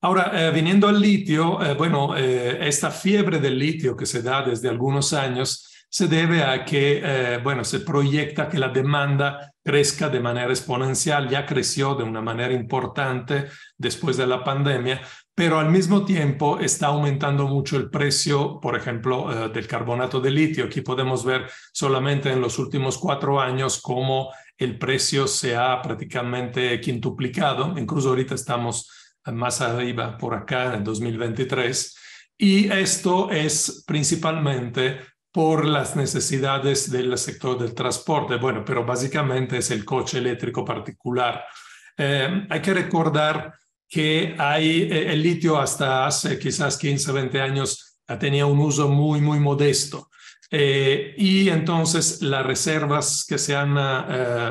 Ahora, eh, viniendo al litio, eh, bueno, esta fiebre del litio que se da desde algunos años se debe a que, eh, bueno, se proyecta que la demanda crezca de manera exponencial, ya creció de una manera importante después de la pandemia, pero al mismo tiempo está aumentando mucho el precio, por ejemplo, eh, del carbonato de litio. Aquí podemos ver solamente en los últimos cuatro años cómo el precio se ha prácticamente quintuplicado, incluso ahorita estamos más arriba por acá en 2023. Y esto es principalmente por las necesidades del sector del transporte. Bueno, pero básicamente es el coche eléctrico particular. Eh, hay que recordar que hay, eh, el litio hasta hace quizás 15, 20 años tenía un uso muy, muy modesto. Eh, y entonces las reservas que se han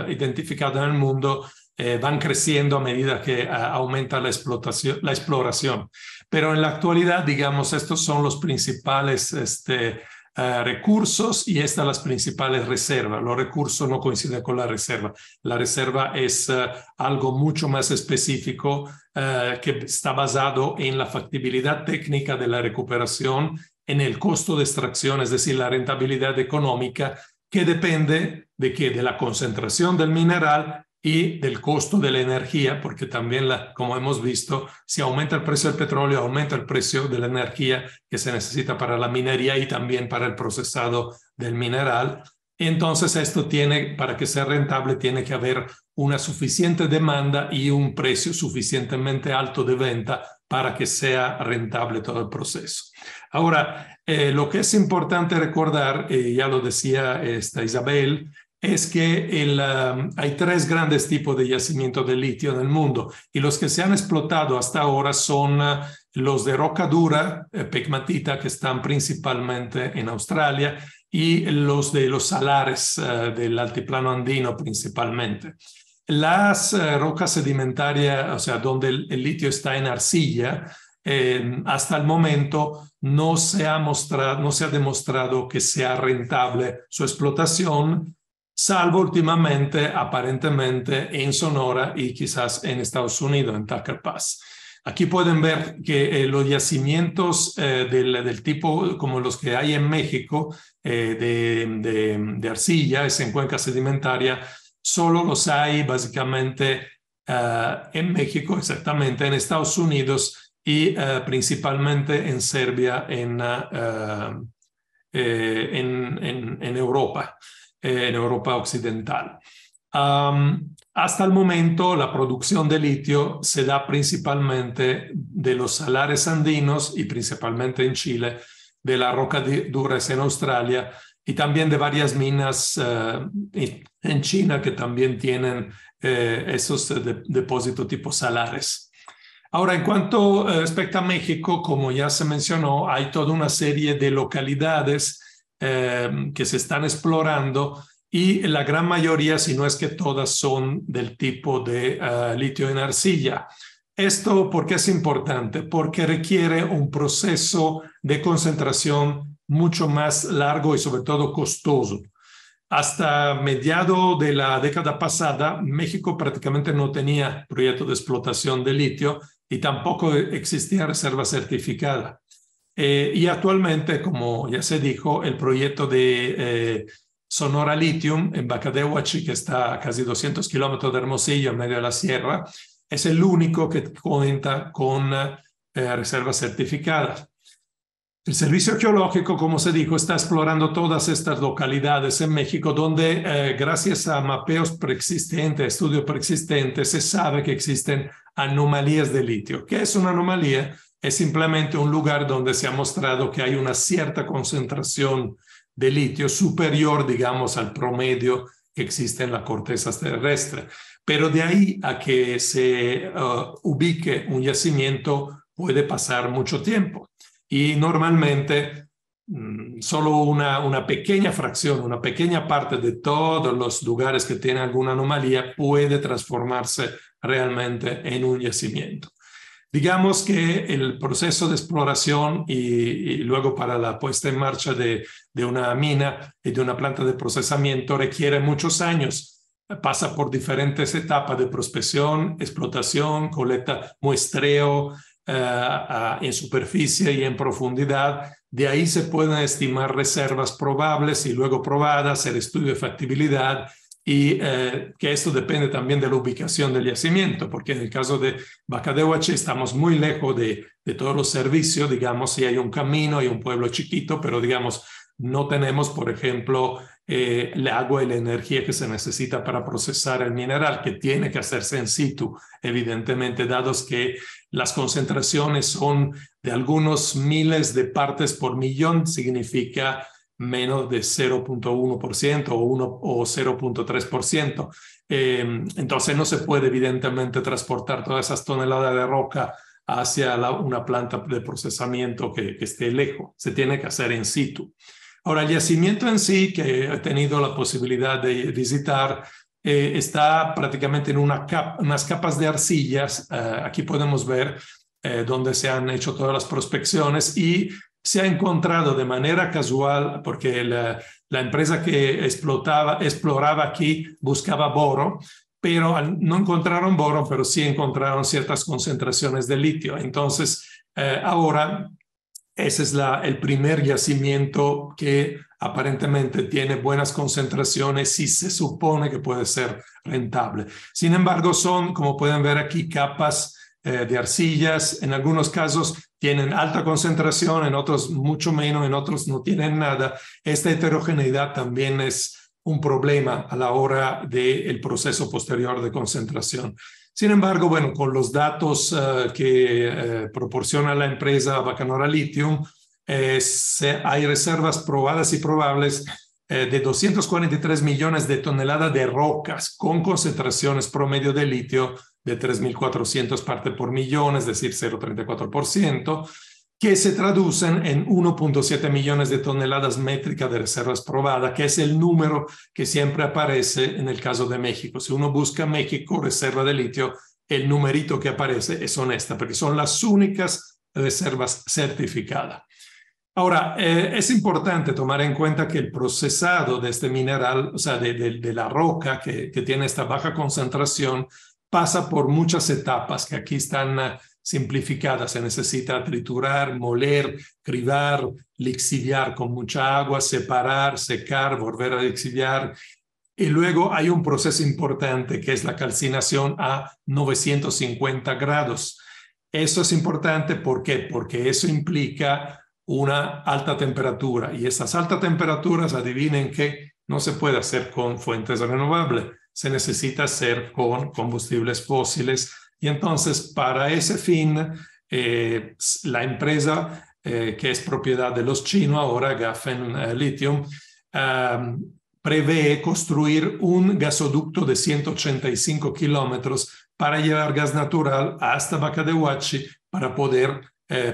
identificado en el mundo van creciendo a medida que aumenta la, explotación, la exploración. Pero en la actualidad, digamos, estos son los principales este, eh, recursos y estas las principales reservas. Los recursos no coinciden con la reserva. La reserva es eh, algo mucho más específico eh, que está basado en la factibilidad técnica de la recuperación, en el costo de extracción, es decir, la rentabilidad económica que depende de que De la concentración del mineral y del costo de la energía, porque también, la, como hemos visto, si aumenta el precio del petróleo, aumenta el precio de la energía que se necesita para la minería y también para el procesado del mineral. Entonces, esto tiene, para que sea rentable, tiene que haber una suficiente demanda y un precio suficientemente alto de venta para que sea rentable todo el proceso. Ahora, eh, lo que es importante recordar, eh, ya lo decía esta Isabel, es que um, hay tres grandes tipos de yacimiento de litio en el mundo y los que se han explotado hasta ahora son uh, los de roca dura, eh, pegmatita, que están principalmente en Australia, y los de los salares uh, del altiplano andino principalmente. Las uh, rocas sedimentarias, o sea, donde el, litio está en arcilla, em, hasta el momento no se ha demostrado que sea rentable su explotación salvo últimamente, aparentemente, en Sonora y quizás en Estados Unidos, en Tucker Pass. Aquí pueden ver que eh, los yacimientos eh, del, tipo como los que hay en México eh, de, arcilla, es en cuenca sedimentaria, solo los hay básicamente en México, exactamente, en Estados Unidos y principalmente en Serbia, en, en, en Europa. Eh, en Europa Occidental. hasta el momento, la producción de litio se da principalmente de los salares andinos y principalmente en Chile, de la roca dura en Australia y también de varias minas eh, en China que también tienen eh, esos depósitos tipo salares. Ahora, en cuanto respecto a México, como ya se mencionó, hay toda una serie de localidades Em, que se están explorando y la gran mayoría, si no es que todas, son del tipo de eh, litio en arcilla. Esto porque es importante, porque requiere un proceso de concentración mucho más largo y sobre todo costoso. Hasta mediado de la década pasada, México prácticamente no tenía proyecto de explotación de litio y tampoco existía reserva certificada. Eh, y actualmente, como ya se dijo, el proyecto de eh, Sonora Lithium en Bacadehuachi, que está a casi 200 kilómetros de Hermosillo, en medio de la sierra, es el único que cuenta con eh, reservas certificadas. El Servicio Geológico, como se dijo, está explorando todas estas localidades en México donde, gracias a mapeos preexistentes, estudios preexistentes, se sabe que existen anomalías de litio. ¿Qué es una anomalía? es simplemente un lugar donde se ha mostrado que hay una cierta concentración de litio superior, digamos, al promedio que existe en la corteza terrestre. Pero de ahí a que se uh, ubique un yacimiento puede pasar mucho tiempo. Y normalmente mm, solo una pequeña fracción, una pequeña parte de todos los lugares que tienen alguna anomalía puede transformarse realmente en un yacimiento. Digamos que el proceso de exploración y, luego para la puesta en marcha de, una mina y de una planta de procesamiento requiere muchos años. Pasa por diferentes etapas de prospección, explotación, coleta, muestreo eh, en superficie y en profundidad. De ahí se pueden estimar reservas probables y luego probadas, el estudio de factibilidad, y eh, que esto depende también de la ubicación del yacimiento, porque en el caso de Bacadehuachi estamos muy lejos de, de todos los servicios, digamos, si hay un camino, y un pueblo chiquito, pero digamos, no tenemos, por ejemplo, eh, el agua y la energía que se necesita para procesar el mineral, que tiene que hacerse en situ, evidentemente, dados que las concentraciones son de algunos miles de partes por millón, significa menos de 0.1% o, o 0.3%. Eh, em, entonces no se puede evidentemente transportar todas esas toneladas de roca hacia una planta de procesamiento que, esté lejos, se tiene que hacer en situ. Ahora, el yacimiento en sí, que he tenido la posibilidad de visitar, eh, está prácticamente en una unas capas de arcillas, eh, aquí podemos ver, eh, donde se han hecho todas las prospecciones y se ha encontrado de manera casual, porque la, empresa que explotaba, exploraba aquí buscaba boro, pero no encontraron boro, pero sí encontraron ciertas concentraciones de litio. Entonces, eh, ahora ese es el primer yacimiento que aparentemente tiene buenas concentraciones y se supone que puede ser rentable. Sin embargo, son, como pueden ver aquí, capas eh, de arcillas. En algunos casos tienen alta concentración, en otros mucho menos, en otros no tienen nada. Esta heterogeneidad también es un problema a la hora del proceso posterior de concentración. Sin embargo, bueno, con los datos eh, que eh, proporciona la empresa Bacanora Lithium, hay reservas probadas y probables de 243 millones de toneladas de rocas con concentraciones promedio de litio de 3.400 partes por millón, es decir, 0,34%, que se traducen en 1.7 millones de toneladas métricas de reservas probadas, que es el número que siempre aparece en el caso de México. Si uno busca México, reserva de litio, el numerito que aparece es honesta, porque son las únicas reservas certificadas. Ahora, eh, es importante tomar en cuenta que el procesado de este mineral, o sea, de, la roca que, que tiene esta baja concentración, pasa por muchas etapas que aquí están ah, simplificadas. Se necesita triturar, moler, cribar, lixiviar con mucha agua, separar, secar, volver a lixiviar. Y luego hay un proceso importante que es la calcinación a 950 grados. Eso es importante ¿por qué? porque eso implica una alta temperatura y esas altas temperaturas, adivinen que no se puede hacer con fuentes renovables se necesita hacer con combustibles fósiles. Y entonces, para ese fin, eh, la empresa eh, que es propiedad de los chinos, ahora Gafen eh, Lithium, prevé construir un gasoducto de 185 kilómetros para llevar gas natural hasta Bacadehuachi para poder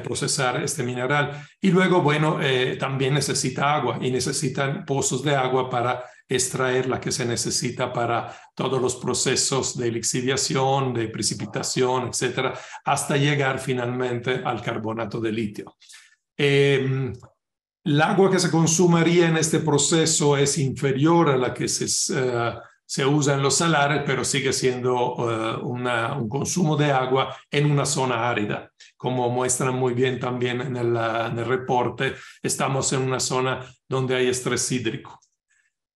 procesar este mineral. Y luego, bueno, también necesita agua y necesitan pozos de agua para extraer la que se necesita para todos los procesos de lixiviación, de precipitación, etcétera, hasta llegar finalmente al carbonato de litio. La em, el agua que se consumaría en este proceso es inferior a la que se, eh, se usa en los salares, pero sigue siendo eh, un consumo de agua en una zona árida. Como muestran muy bien también en el reporte, estamos en una zona donde hay estrés hídrico.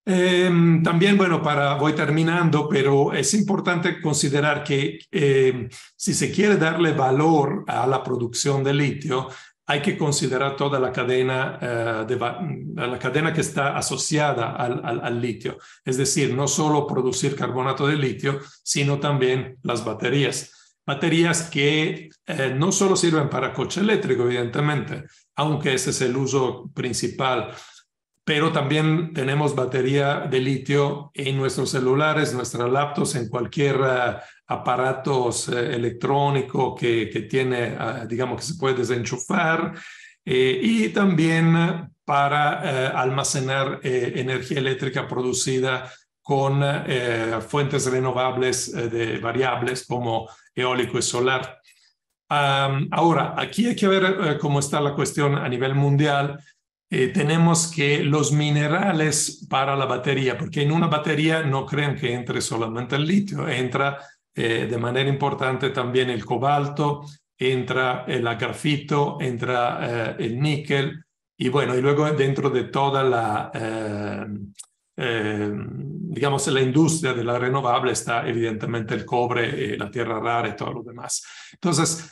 Em, también, bueno, para voy terminando, pero es importante considerar que em, si se quiere darle valor a la producción de litio, hay que considerar toda la cadena, eh, mm, la cadena que está asociada al, litio. Es decir, no solo producir carbonato de litio, sino también las baterías. Baterías que eh, no solo sirven para coche eléctrico, evidentemente, aunque ese es el uso principal pero también tenemos batería de litio en nuestros celulares, nuestras laptops, en cualquier eh, aparato eh, electrónico que, tiene, ah, digamos, que se puede desenchufar. Eh, y también para almacenar energía eléctrica producida con fuentes renovables de variables como eólico y solar. ahora, aquí hay que ver cómo está la cuestión a nivel mundial eh, tenemos que los minerales para la batería, porque en una batería no crean que entre solamente el litio, entra eh, de manera importante también el cobalto, entra el grafito entra eh, el níquel y bueno, y luego dentro de toda la, digamos, la industria de la renovable está evidentemente el cobre, la tierra rara y todo lo demás. Entonces,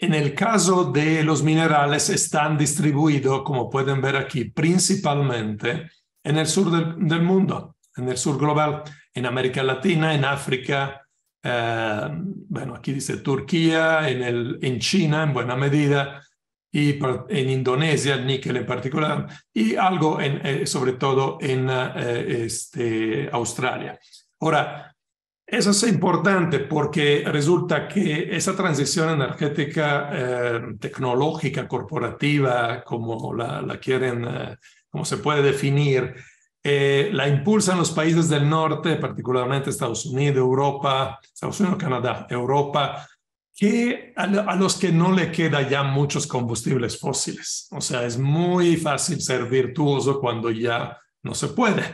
en el caso de los minerales, están distribuidos, como pueden ver aquí, principalmente en el sur del, mundo, en el sur global, en América Latina, en África, eh, bueno, aquí dice Turquía, en, el, en China en buena medida, y en Indonesia, el níquel en particular, y algo eh, sobre todo en eh, este, Australia. Ahora, eso es importante porque resulta que esa transición energética eh, tecnológica, corporativa, como la, la quieren, eh, como se puede definir, eh, la impulsan los países del norte, particularmente Estados Unidos, Europa, Estados Unidos, Canadá, Europa, que a, a los que no le queda ya muchos combustibles fósiles. O sea, es muy fácil ser virtuoso cuando ya no se puede.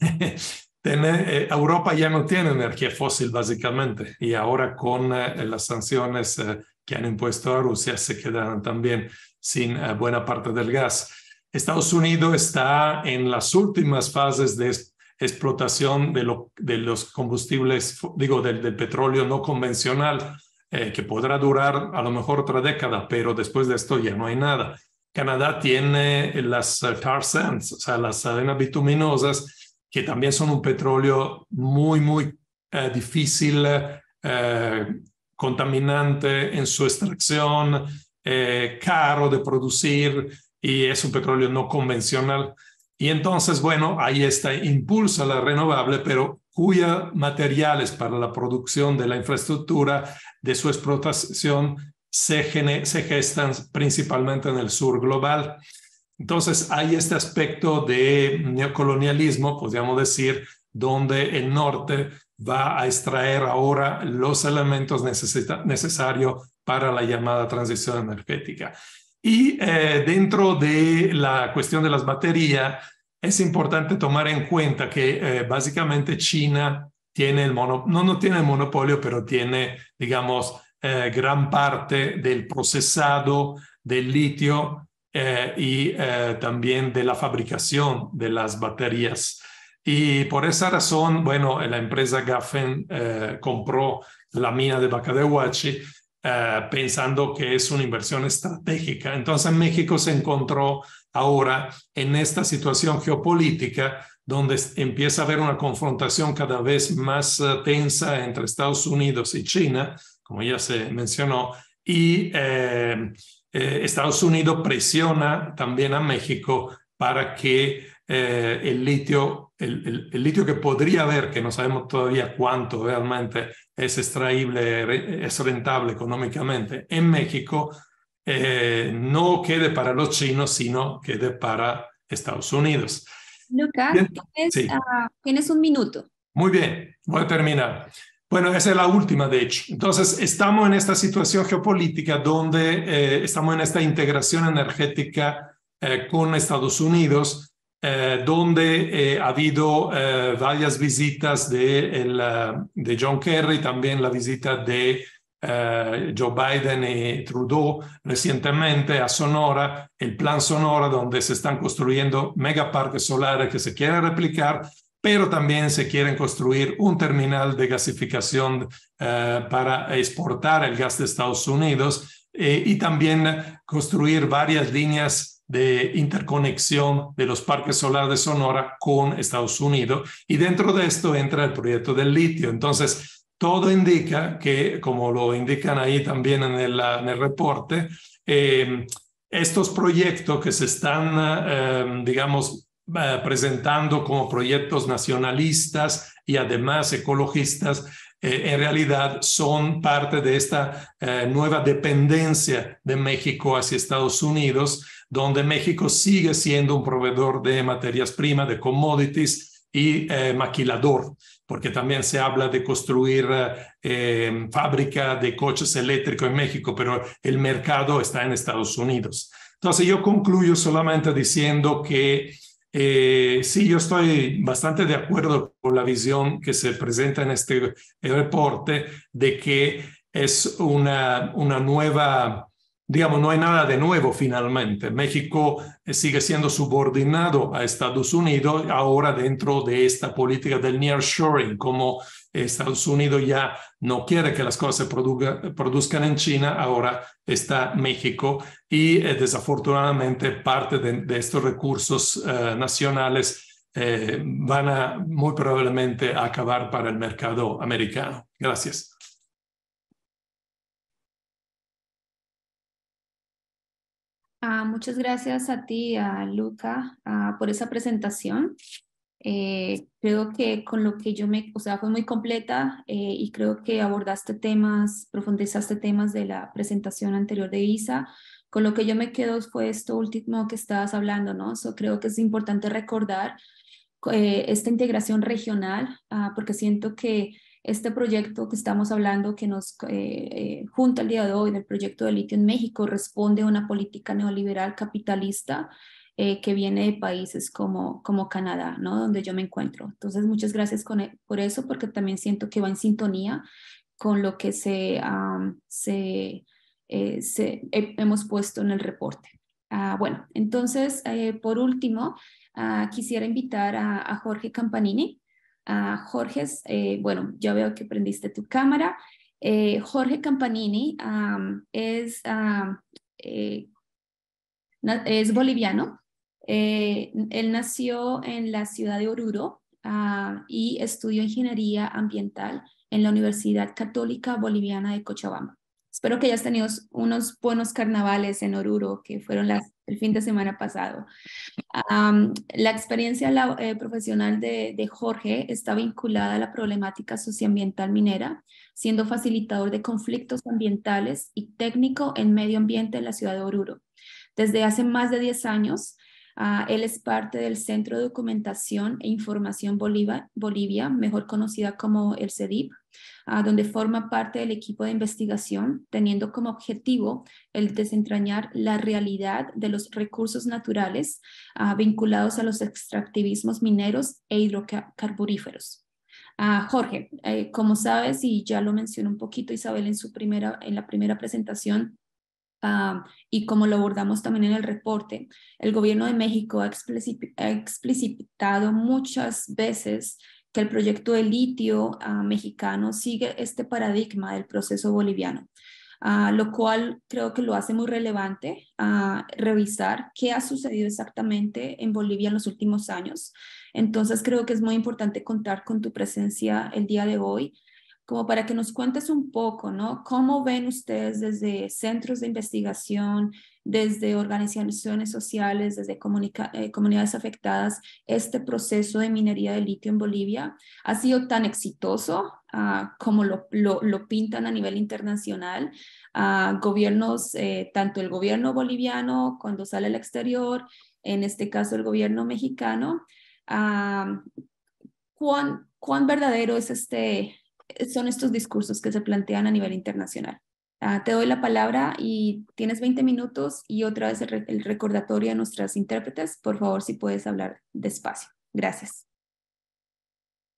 Eh, Europa ya no tiene energía fósil básicamente y ahora con eh, las sanciones eh, que han impuesto a Rusia se quedarán también sin buena parte del gas. Estados Unidos está en las últimas fases de explotación de, los combustibles, digo, del, petróleo no convencional, que podrá durar a lo mejor otra década, pero después de esto ya no hay nada. Canadá tiene las tar sands, o sea, las arenas bituminosas, que también son un petróleo muy, muy eh, difícil, eh, contaminante en su extracción, eh, caro de producir y es un petróleo no convencional. Y entonces, bueno, ahí está impulsa la renovable, pero cuyos materiales para la producción de la infraestructura de su explotación se, se gestan principalmente en el sur global. Entonces hay este aspecto de neocolonialismo, podríamos decir, donde el norte va a extraer ahora los elementos necesarios para la llamada transición energética. Y eh, dentro de la cuestión de las baterías, es importante tomar en cuenta que eh, básicamente China tiene el monopolio, no, no tiene el monopolio, pero tiene, digamos, eh, gran parte del procesado del litio eh, y eh, también de la fabricación de las baterías. Y por esa razón, bueno, eh, la empresa Gaffen compró la mina de Huachi pensando que es una inversión estratégica. Entonces México se encontró ahora en esta situación geopolítica donde empieza a haber una confrontación cada vez más tensa entre Estados Unidos y China, como ya se mencionó, y eh, Estados Unidos presiona también a México para que eh, el litio, el, litio que podría haber, que no sabemos todavía cuánto realmente es extraíble, es rentable económicamente en México, eh, no quede para los chinos, sino quede para Estados Unidos. Lucas, tienes, ah, tienes un minuto. Muy bien, voy a terminar. Bueno, esa es la última, de hecho. Entonces, estamos en esta situación geopolítica donde eh, estamos en esta integración energética eh, con Estados Unidos, eh, donde ha habido varias visitas de, de, John Kerry, también la visita de Joe Biden y Trudeau recientemente a Sonora, el plan Sonora, donde se están construyendo megaparques solares que se quieren replicar pero también se quieren construir un terminal de gasificación eh, para exportar el gas de Estados Unidos eh, y también construir varias líneas de interconexión de los parques solares de Sonora con Estados Unidos. Y dentro de esto entra el proyecto del litio. Entonces, todo indica que, como lo indican ahí también en el, reporte, eh, estos proyectos que se están, digamos, presentando como proyectos nacionalistas y además ecologistas, eh, en realidad son parte de esta eh, nueva dependencia de México hacia Estados Unidos, donde México sigue siendo un proveedor de materias primas, de commodities, y eh, maquilador, porque también se habla de construir fábrica de coches eléctricos en México, pero el mercado está en Estados Unidos. Entonces yo concluyo solamente diciendo que eh, sí, yo estoy bastante de acuerdo con la visión que se presenta en este reporte de que es una, una nueva digamos, no hay nada de nuevo finalmente. México eh, sigue siendo subordinado a Estados Unidos ahora dentro de esta política del nearshoring, como Estados Unidos ya no quiere que las cosas se produzcan en China, ahora está México y eh, desafortunadamente parte de, estos recursos eh, nacionales van a muy probablemente acabar para el mercado americano. Gracias. Ah, muchas gracias a ti, a Luca, ah, por esa presentación. Eh, creo que con lo que yo me, o sea, fue muy completa eh, y creo que abordaste temas, profundizaste temas de la presentación anterior de Isa. Con lo que yo me quedo fue esto último que estabas hablando, ¿no? creo que es importante recordar eh, esta integración regional, ah, porque siento que este proyecto que estamos hablando, que nos eh, eh, junta el día de hoy del proyecto de litio en México, responde a una política neoliberal capitalista eh, que viene de países como, como Canadá, ¿no? donde yo me encuentro. Entonces, muchas gracias con, e, por eso, porque también siento que va en sintonía con lo que se, se, se hemos puesto en el reporte. Ah, bueno, entonces, por último, ah, quisiera invitar a, a Jorge Campanini Jorge, eh, bueno, ya veo que prendiste tu cámara. Eh, Jorge Campanini eh, es, boliviano. él nació en la ciudad de Oruro ah, y estudió ingeniería ambiental en la Universidad Católica Boliviana de Cochabamba. Espero que hayas tenido unos buenos carnavales en Oruro, que fueron las el fin de semana pasado. la experiencia eh, profesional de, de, Jorge está vinculada a la problemática socioambiental minera, siendo facilitador de conflictos ambientales y técnico en medio ambiente en la ciudad de Oruro. Desde hace más de 10 años Ah, él es parte del Centro de Documentación e Información Bolivia, Bolivia mejor conocida como el CEDIP, ah, donde forma parte del equipo de investigación, teniendo como objetivo el desentrañar la realidad de los recursos naturales ah, vinculados a los extractivismos mineros e hidrocarburíferos. Jorge, eh, como sabes y ya lo mencionó un poquito Isabel en, su primera, en la primera presentación, Ah, y como lo abordamos también en el reporte, el gobierno de México ha, explicitado muchas veces que el proyecto de litio ah, mexicano sigue este paradigma del proceso boliviano. Ah, lo cual creo que lo hace muy relevante revisar qué ha sucedido exactamente en Bolivia en los últimos años. Entonces creo que es muy importante contar con tu presencia el día de hoy como para que nos cuentes un poco, ¿no? ¿Cómo ven ustedes desde centros de investigación, desde organizaciones sociales, desde eh, comunidades afectadas, este proceso de minería de litio en Bolivia? ¿Ha sido tan exitoso ah, como lo, pintan a nivel internacional? Ah, gobiernos, eh, tanto el gobierno boliviano cuando sale al exterior, en este caso el gobierno mexicano, ah, ¿cuán, ¿cuán verdadero es este son estos discursos que se plantean a nivel internacional. Ah, te doy la palabra y tienes 20 minutos y otra vez el, recordatorio a nuestras intérpretes. Por favor, si puedes hablar despacio. Gracias.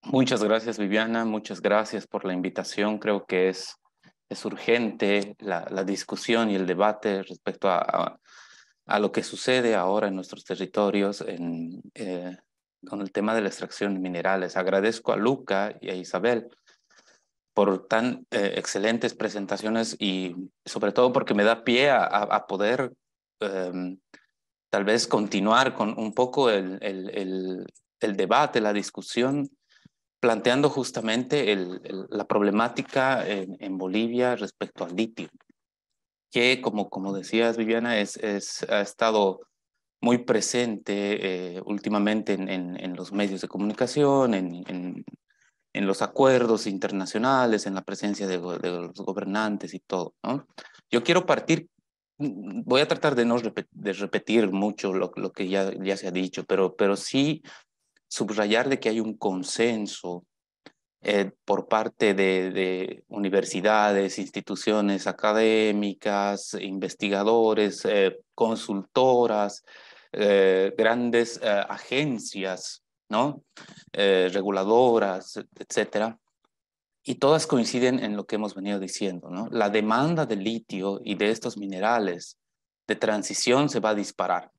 Muchas gracias, Viviana. Muchas gracias por la invitación. Creo que es, es urgente la, la discusión y el debate respecto a, a, lo que sucede ahora en nuestros territorios eh, con el tema de la extracción de minerales. Agradezco a Luca y a Isabel por tan eh, excelentes presentaciones y sobre todo porque me da pie a, poder em, tal vez continuar con un poco el, el, el, debate, la discusión, planteando justamente la problemática en, Bolivia respecto al litio, que como, como decías Viviana, es, es ha estado muy presente eh, últimamente en, en, en, los medios de comunicación, en, en, en los acuerdos internacionales, en la presencia de, los gobernantes y todo. Yo quiero partir, mm, voy a tratar de no repetir, de repetir mucho lo, que ya, ya se ha dicho, pero, pero sí subrayar de que hay un consenso eh, por parte de, universidades, instituciones académicas, investigadores, eh, consultoras, eh, grandes agencias ¿no? Eh, reguladoras, etcétera. Y todas coinciden en lo que hemos venido diciendo, ¿no? La demanda de litio y de estos minerales de transición se va a disparar.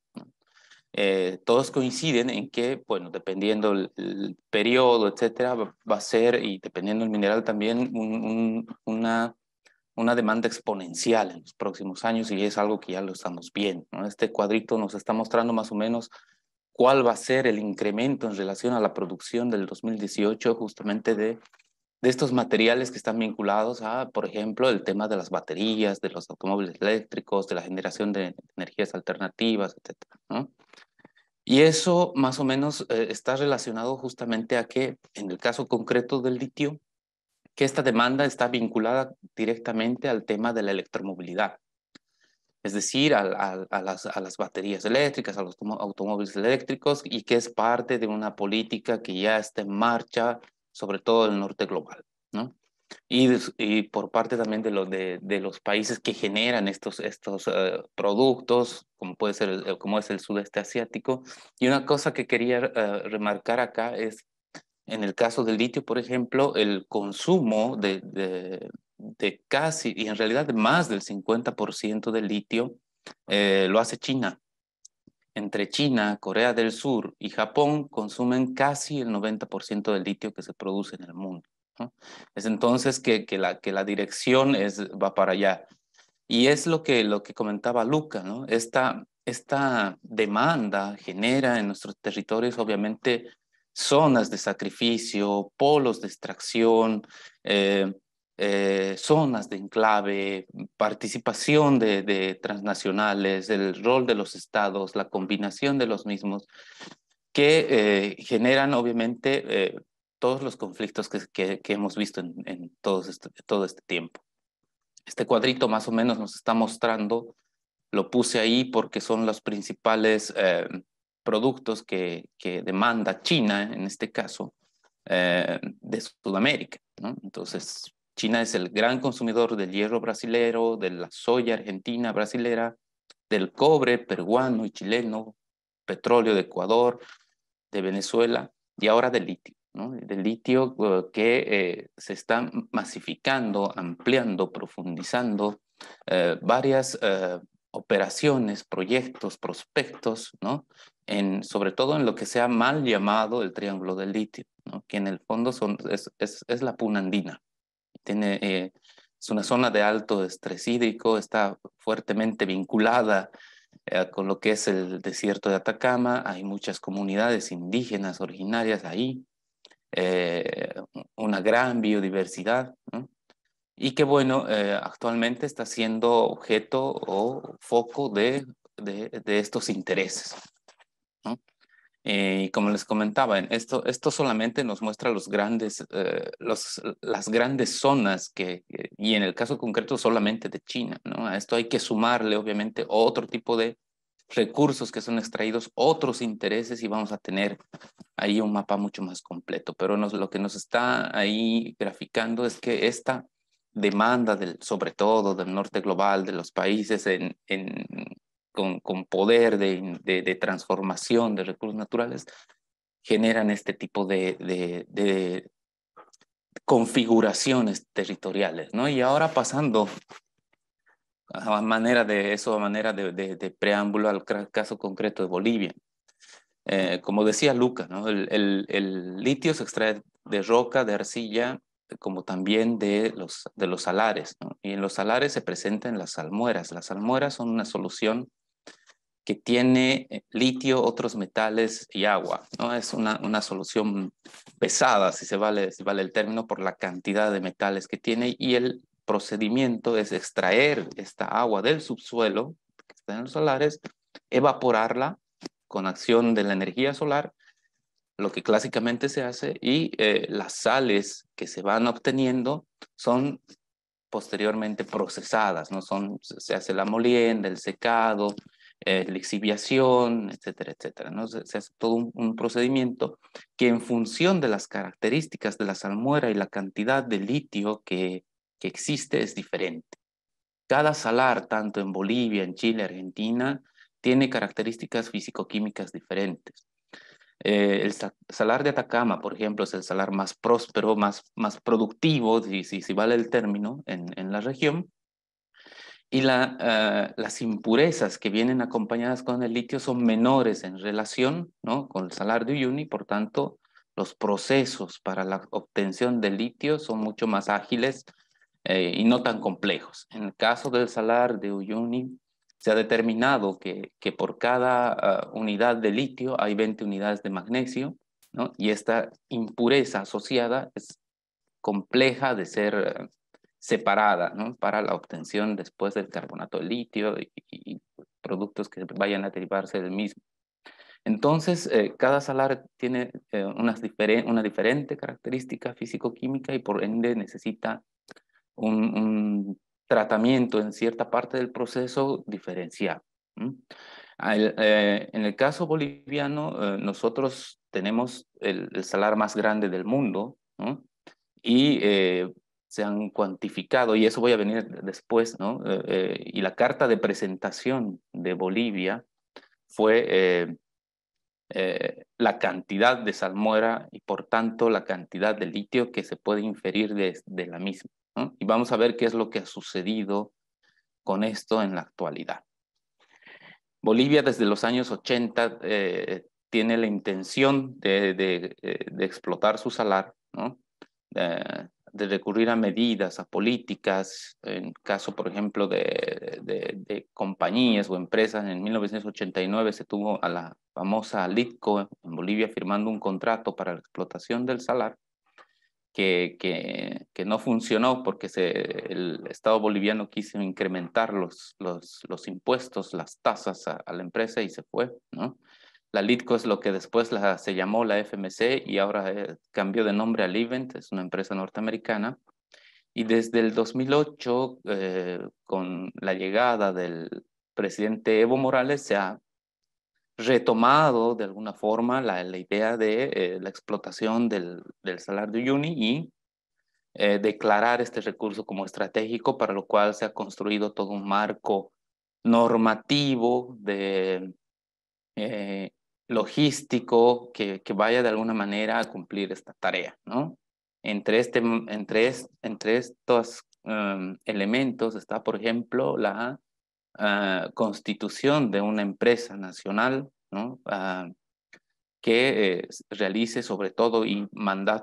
Eh, todos coinciden en que, bueno, dependiendo el, periodo, etcétera, va a ser, y dependiendo el mineral también, una, una demanda exponencial en los próximos años y es algo que ya lo estamos viendo. ¿no? Este cuadrito nos está mostrando más o menos cuál va a ser el incremento en relación a la producción del 2018 justamente de, de estos materiales que están vinculados a, por ejemplo, el tema de las baterías, de los automóviles eléctricos, de la generación de energías alternativas, etc. Y eso más o menos eh, está relacionado justamente a que, en el caso concreto del litio, que esta demanda está vinculada directamente al tema de la electromovilidad es decir, a, a, las, a las baterías eléctricas, a los automóviles eléctricos, y que es parte de una política que ya está en marcha, sobre todo en el norte global. ¿no? Y, y, por parte también de, los de, los países que generan estos, estos eh, productos, como, puede ser como es el sudeste asiático. Y una cosa que quería eh, remarcar acá es, en el caso del litio, por ejemplo, el consumo de, de casi, y en realidad más del 50% del litio eh, lo hace China. Entre China, Corea del Sur y Japón consumen casi el 90% del litio que se produce en el mundo. Es entonces que, que, la, que la dirección es, va para allá. Y es lo que, lo que comentaba Luca, ¿no? esta, esta demanda genera en nuestros territorios obviamente zonas de sacrificio, polos de extracción, eh, eh, zonas de enclave, participación de, de, transnacionales, el rol de los estados, la combinación de los mismos, que eh, generan obviamente eh, todos los conflictos que, que, hemos visto en, todo, este, todo este tiempo. Este cuadrito más o menos nos está mostrando, lo puse ahí porque son los principales productos que, que demanda China en este caso de Sudamérica. ¿no? Entonces, China es el gran consumidor del hierro brasilero, de la soya argentina brasilera, del cobre peruano y chileno, petróleo de Ecuador, de Venezuela y ahora del litio. ¿no? Del litio eh, que eh, se está masificando, ampliando, profundizando eh, varias operaciones, proyectos, prospectos, sobre todo en lo que sea mal llamado el triángulo del litio, que en el fondo es, es la puna andina. Eh, es una zona de alto estrés hídrico, está fuertemente vinculada eh, con lo que es el desierto de Atacama, hay muchas comunidades indígenas originarias ahí, eh, una gran biodiversidad, y que bueno, actualmente está siendo objeto o foco de, de, de estos intereses. ¿no? Eh, como les comentaba, esto, esto solamente nos muestra los grandes, eh, los, las grandes zonas que, y en el caso concreto solamente de China. ¿no? A esto hay que sumarle, obviamente, otro tipo de recursos que son extraídos, otros intereses y vamos a tener ahí un mapa mucho más completo. Pero lo que nos está ahí graficando es que esta demanda, del, sobre todo del norte global, de los países en, en con, poder de, transformación de recursos naturales, generan este tipo de, configuraciones territoriales, ¿no? Y ahora pasando a manera de eso, a manera de, preámbulo al caso concreto de Bolivia. Eh, como decía Luca, ¿no? el, litio se extrae de roca, de arcilla, como también de los, de salares. ¿no? Y en los salares se presentan las almueras. Las almueras son una solución que tiene eh, litio, otros metales y agua. ¿no? Es una, una solución pesada, si se vale, vale el término, por la cantidad de metales que tiene y el procedimiento es extraer esta agua del subsuelo, que está en los solares, evaporarla con acción de la energía solar, lo que clásicamente se hace, y eh, las sales que se van obteniendo son posteriormente procesadas, ¿no? son, se hace la molienda, el secado, eh, lixiviación, etcétera, etcétera. ¿no? Se, hace todo un, procedimiento que en función de las características de la salmuera y la cantidad de litio que, existe es diferente. Cada salar, tanto en Bolivia, en Chile, Argentina, tiene características físico diferentes. Eh, el salar de Atacama, por ejemplo, es el salar más próspero, más, más productivo, si, si, vale el término, en, en la región, y la, ah, las impurezas que vienen acompañadas con el litio son menores en relación ¿no? con el salar de Uyuni, por tanto, los procesos para la obtención de litio son mucho más ágiles eh, y no tan complejos. En el caso del salar de Uyuni, se ha determinado que, que por cada ah, unidad de litio hay 20 unidades de magnesio, ¿no? y esta impureza asociada es compleja de ser separada ¿no? para la obtención después del carbonato de litio y, productos que vayan a derivarse del mismo. Entonces, eh, cada salar tiene eh, una diferente característica físico-química y por ende necesita un, tratamiento en cierta parte del proceso diferenciado. Eh, en el caso boliviano, nosotros tenemos el, salar más grande del mundo y se han cuantificado, y eso voy a venir después, ¿no? Eh, eh, y la carta de presentación de Bolivia fue eh, la cantidad de salmuera y por tanto la cantidad de litio que se puede inferir de, de la misma. Y vamos a ver qué es lo que ha sucedido con esto en la actualidad. Bolivia desde los años 80 tiene la intención de, de, explotar su salar, ¿no? de recurrir a medidas, a políticas, en caso, por ejemplo, de, de, compañías o empresas. En 1989 se tuvo a la famosa Litco en Bolivia firmando un contrato para la explotación del salar, que, que, no funcionó porque se, el Estado boliviano quiso incrementar los, los, impuestos, las tasas a, la empresa y se fue, ¿no? La Litco es lo que después se llamó la FMC y ahora eh, cambió de nombre a Livent, es una empresa norteamericana. Y desde el 2008, eh, con la llegada del presidente Evo Morales, se ha retomado de alguna forma la, idea de eh, la explotación del, del salar de Uyuni y declarar este recurso como estratégico, para lo cual se ha construido todo un marco normativo de logístico que, que, vaya de alguna manera a cumplir esta tarea, ¿no? Entre, este, entre, entre estos em, elementos está, por ejemplo, la ah, constitución de una empresa nacional, ¿no? Ah, que eh, realice sobre todo y,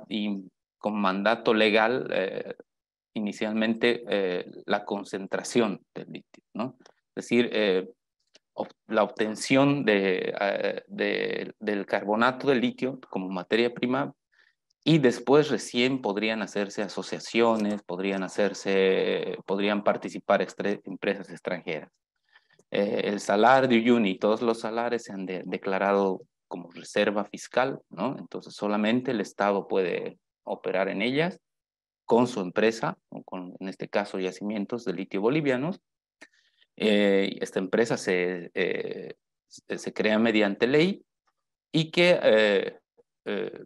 y con mandato legal eh, inicialmente eh, la concentración del litio, ¿no? Es decir, la obtención eh, de, del carbonato de litio como materia prima y después recién podrían hacerse asociaciones, podrían, hacerse, podrían participar empresas extranjeras. Eh, el salar de Uyuni, todos los salares se han declarado como reserva fiscal, ¿no? Entonces solamente el Estado puede operar en ellas con su empresa, o con, en este caso, yacimientos de litio bolivianos, eh, esta empresa eh, se, se crea mediante ley y que eh,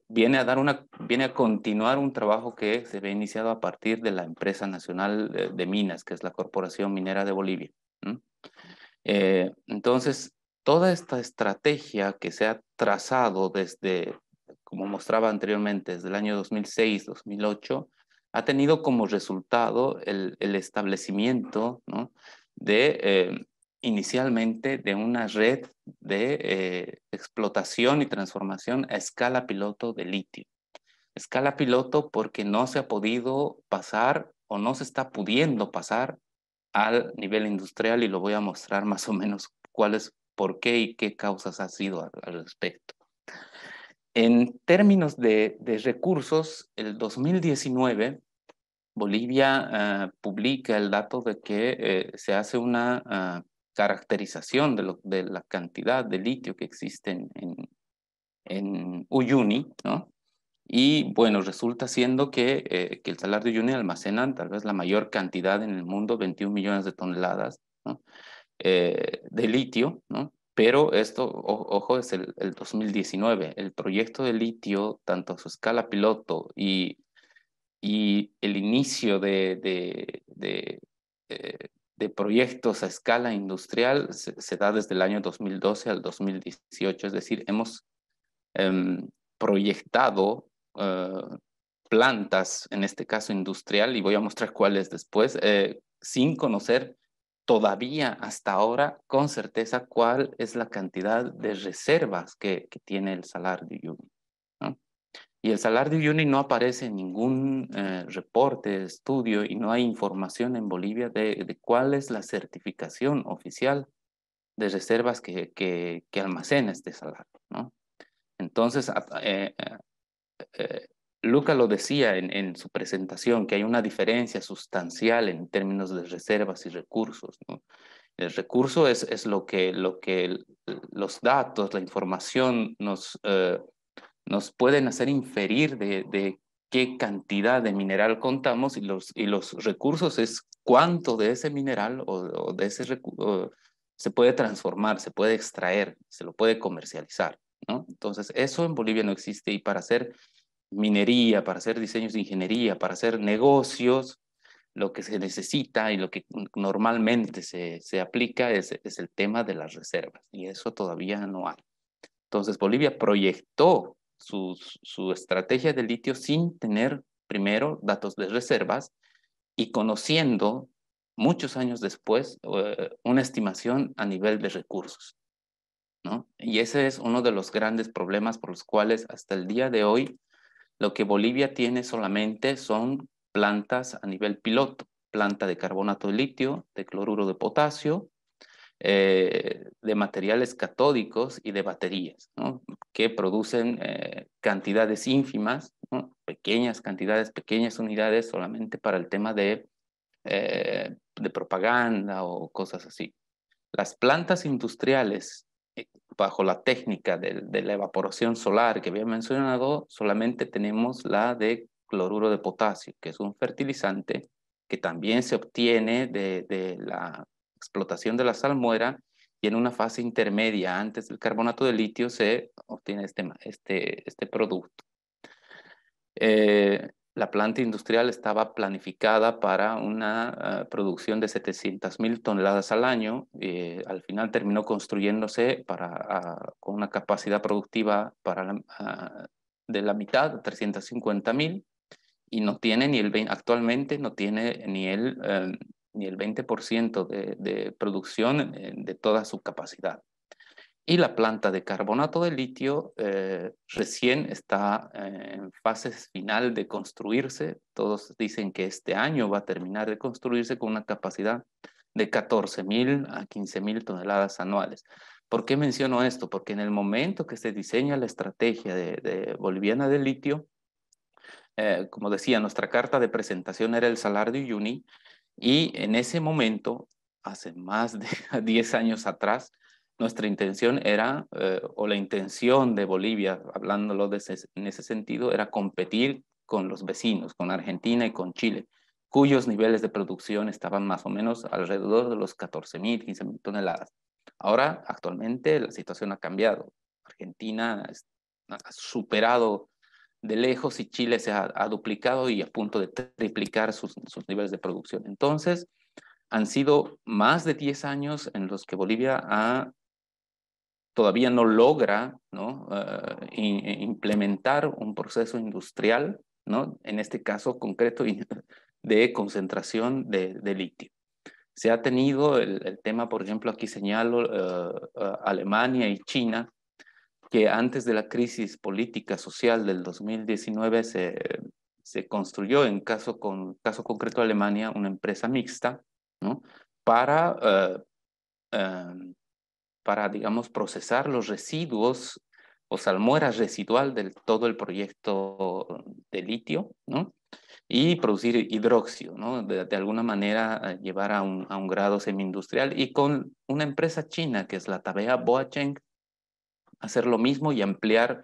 viene, a dar una, viene a continuar un trabajo que se ve iniciado a partir de la empresa nacional de, minas, que es la Corporación Minera de Bolivia. entonces, toda esta estrategia que se ha trazado desde, como mostraba anteriormente, desde el año 2006-2008, ha tenido como resultado el, el establecimiento ¿no? de eh, inicialmente de una red de eh, explotación y transformación a escala piloto de litio. Escala piloto porque no se ha podido pasar o no se está pudiendo pasar al nivel industrial y lo voy a mostrar más o menos es, por qué y qué causas ha sido al, respecto. En términos de, de recursos, el 2019 Bolivia ah, publica el dato de que eh, se hace una ah, caracterización de, la cantidad de litio que existe en, Uyuni, ¿no? Y bueno, resulta siendo eh, que, el salar de Uyuni almacenan tal vez la mayor cantidad en el mundo, 21 millones de toneladas eh, de litio, ¿no? Pero esto, ojo, es el, el, 2019. El proyecto de litio, tanto a su escala piloto y y el inicio de, eh, de, proyectos a escala industrial se, da desde el año 2012 al 2018, es decir, hemos em, proyectado eh, plantas, en este caso industrial, y voy a mostrar cuáles después, eh, sin conocer todavía hasta ahora con certeza cuál es la cantidad de reservas que, tiene el salar de y el salario Uyuni no aparece en ningún eh, reporte, estudio y no hay información en Bolivia de, cuál es la certificación oficial de reservas que, que, almacena este salario. ¿no? Entonces, eh, eh, Luca lo decía en, en, su presentación, que hay una diferencia sustancial en términos de reservas y recursos. ¿no? El recurso es, es lo, que, lo que los datos, la información nos nos pueden hacer inferir de, qué cantidad de mineral contamos y los, y los recursos es cuánto de ese mineral o, de ese recurso se puede transformar, se puede extraer, se lo puede comercializar. ¿no? Entonces, eso en Bolivia no existe y para hacer minería, para hacer diseños de ingeniería, para hacer negocios, lo que se necesita y lo que normalmente se, se aplica es, es el tema de las reservas y eso todavía no hay. Entonces, Bolivia proyectó su, estrategia de litio sin tener primero datos de reservas y conociendo muchos años después eh, una estimación a nivel de recursos. ¿no? Y ese es uno de los grandes problemas por los cuales hasta el día de hoy lo que Bolivia tiene solamente son plantas a nivel piloto, planta de carbonato de litio, de cloruro de potasio, eh, de materiales catódicos y de baterías. ¿no? que producen eh, cantidades ínfimas, pequeñas cantidades, pequeñas unidades solamente para el tema de, eh, de propaganda o cosas así. Las plantas industriales, eh, bajo la técnica de, la evaporación solar que había mencionado, solamente tenemos la de cloruro de potasio, que es un fertilizante que también se obtiene de, de la explotación de la salmuera y en una fase intermedia antes del carbonato de litio se obtiene este, este, este producto. Eh, la planta industrial estaba planificada para una ah, producción de 700.000 toneladas al año. Eh, al final terminó construyéndose para, ah, con una capacidad productiva para ah, de la mitad, 350.000, y no tiene ni el actualmente no tiene ni el em, ni el 20% de, de, producción eh, de toda su capacidad. Y la planta de carbonato de litio eh, recién está eh, en fases final de construirse. Todos dicen que este año va a terminar de construirse con una capacidad de 14.000 a 15.000 toneladas anuales. ¿Por qué menciono esto? Porque en el momento que se diseña la estrategia de, de boliviana de litio, como decía, nuestra carta de presentación era el salario de Uyuni, y en ese momento, hace más de 10 años atrás, nuestra intención era, eh, o la intención de Bolivia, hablándolo de en ese sentido, era competir con los vecinos, con Argentina y con Chile, cuyos niveles de producción estaban más o menos alrededor de los 14.000, 15.000 toneladas. Ahora, actualmente, la situación ha cambiado. Argentina ha superado de lejos y Chile se ha, duplicado y a punto de triplicar sus, niveles de producción. Entonces, han sido más de 10 años en los que Bolivia ha, todavía no logra ¿no? Ah, e, implementar un proceso industrial, ¿no? en este caso concreto, de concentración de, de litio. Se ha tenido el, tema, por ejemplo, aquí señalo ah, ah, Alemania y China, que antes de la crisis política social del 2019 se, construyó en caso, con, caso concreto Alemania una empresa mixta ¿no? para, eh, em, para, digamos, procesar los residuos o salmuera residual de todo el proyecto de litio, ¿no? y producir hidróxido, ¿no? de, alguna manera eh, llevar a un, a un grado semi-industrial. Y con una empresa china, que es la Tabea Boacheng, hacer lo mismo y ampliar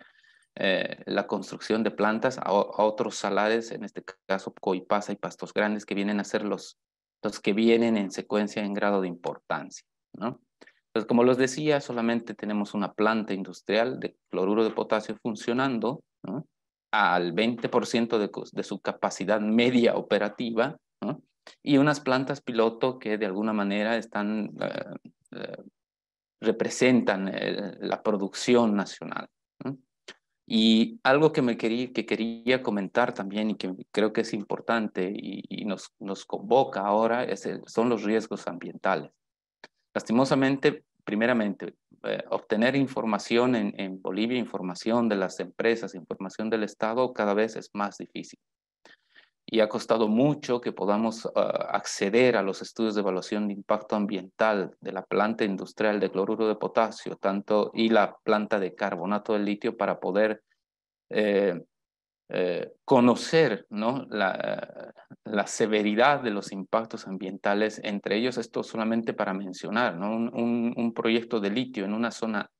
eh, la construcción de plantas a, otros salares, en este caso coipasa y pastos grandes, que vienen a ser los, que vienen en secuencia en grado de importancia. ¿no? Entonces, pues, como les decía, solamente tenemos una planta industrial de cloruro de potasio funcionando al 20% de, su capacidad media operativa y unas plantas piloto que de alguna manera están eh, eh, representan eh, la producción nacional. Y algo que, me quería, comentar también y que creo que es importante y, nos, convoca ahora es son los riesgos ambientales. Lastimosamente, primeramente, eh, obtener información en Bolivia, información de las empresas, información del Estado, cada vez es más difícil y ha costado mucho que podamos eh, acceder a los estudios de evaluación de impacto ambiental de la planta industrial de cloruro de potasio tanto, y la planta de carbonato de litio para poder eh, eh, conocer ¿no? la, severidad de los impactos ambientales, entre ellos esto solamente para mencionar, ¿no? un, proyecto de litio en una zona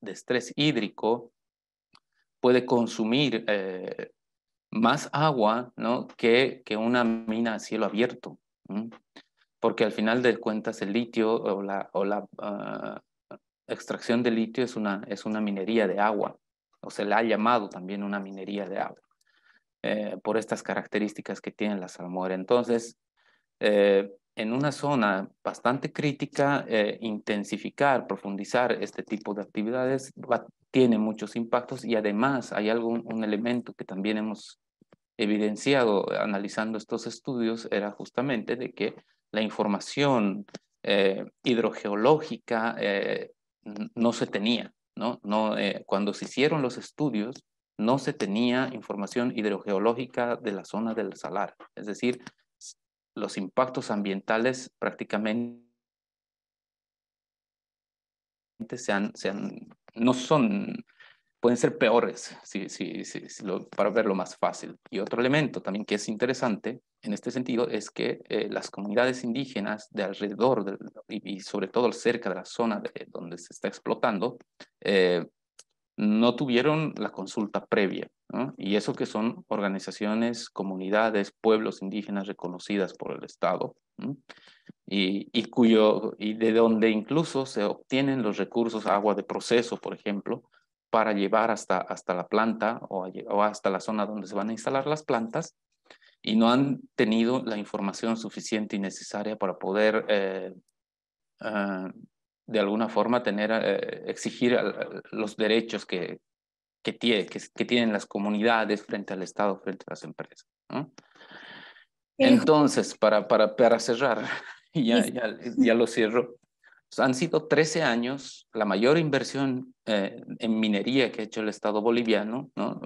de estrés hídrico puede consumir más agua ¿no? que, que una mina a cielo abierto, porque al final de cuentas el litio o la, o la ah, extracción de litio es una, es una minería de agua, o se la ha llamado también una minería de agua, eh, por estas características que tiene la salmuera. Entonces, eh, en una zona bastante crítica, eh, intensificar, profundizar este tipo de actividades tiene muchos impactos y además hay algún un elemento que también hemos evidenciado analizando estos estudios, era justamente de que la información eh, hidrogeológica eh, no se tenía, ¿no? no cuando se hicieron los estudios, no se tenía información hidrogeológica de la zona del salar, es decir, los impactos ambientales prácticamente sean, sean no son, pueden ser peores, para verlo más fácil. Y otro elemento también que es interesante en este sentido es que eh, las comunidades indígenas de alrededor y, sobre todo cerca de la zona donde se está explotando, eh, no tuvieron la consulta previa. Y eso que son organizaciones, comunidades, pueblos indígenas reconocidas por el Estado y, cuyo, y de donde incluso se obtienen los recursos, agua de proceso, por ejemplo, para llevar hasta, hasta la planta o, hasta la zona donde se van a instalar las plantas y no han tenido la información suficiente y necesaria para poder eh, ah, de alguna forma tener, eh, exigir los derechos que, que, tiene, que, tienen las comunidades frente al Estado, frente a las empresas. Entonces, para, para, cerrar, ya, ya, lo cierro, pues, han sido 13 años la mayor inversión eh, en minería que ha hecho el Estado boliviano ¿no?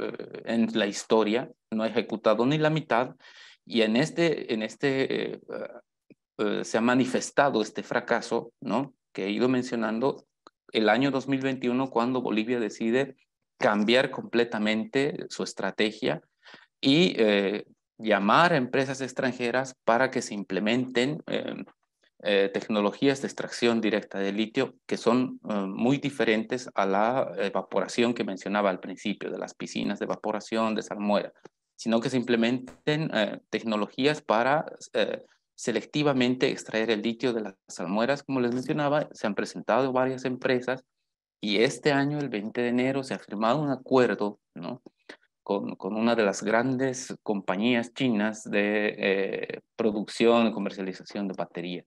Eh, en la historia, no ha ejecutado ni la mitad, y en este, en este se ha manifestado este fracaso, ¿no? he ido mencionando, el año 2021 cuando Bolivia decide cambiar completamente su estrategia y eh, llamar a empresas extranjeras para que se implementen em, eh, tecnologías de extracción directa de litio que son eh, muy diferentes a la evaporación que mencionaba al principio, de las piscinas de evaporación, de salmuera, sino que se implementen tecnologías para selectivamente extraer el litio de las almueras, como les mencionaba, se han presentado varias empresas y este año, el 20 de enero, se ha firmado un acuerdo ¿no? con, con una de las grandes compañías chinas de eh, producción y comercialización de baterías,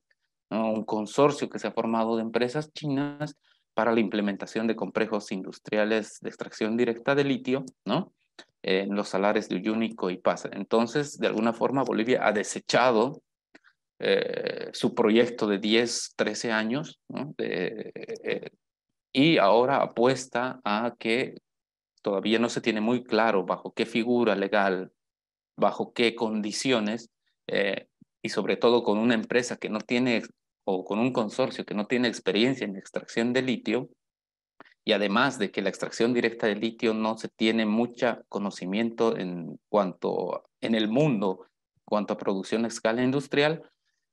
¿no? un consorcio que se ha formado de empresas chinas para la implementación de complejos industriales de extracción directa de litio, ¿no? en los salares de Uyuni y pasa Entonces, de alguna forma, Bolivia ha desechado eh, su proyecto de 10, 13 años eh, y ahora apuesta a que todavía no se tiene muy claro bajo qué figura legal, bajo qué condiciones eh, y sobre todo con una empresa que no tiene o con un consorcio que no tiene experiencia en extracción de litio, y además de que la extracción directa de litio no se tiene mucho conocimiento en cuanto en el mundo, cuanto a producción a escala industrial,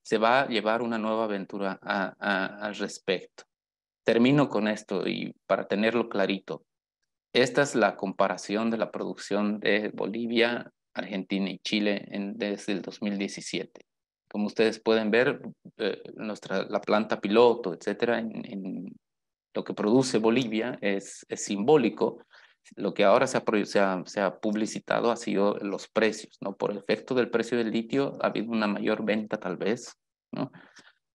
se va a llevar una nueva aventura al respecto. Termino con esto y para tenerlo clarito. Esta es la comparación de la producción de Bolivia, Argentina y Chile en, desde el 2017. Como ustedes pueden ver, eh, nuestra, la planta piloto, etcétera, en, lo que produce Bolivia es simbólico lo que ahora se ha, publicitado ha sido los precios, ¿no? Por efecto del precio del litio ha habido una mayor venta tal vez, ¿no?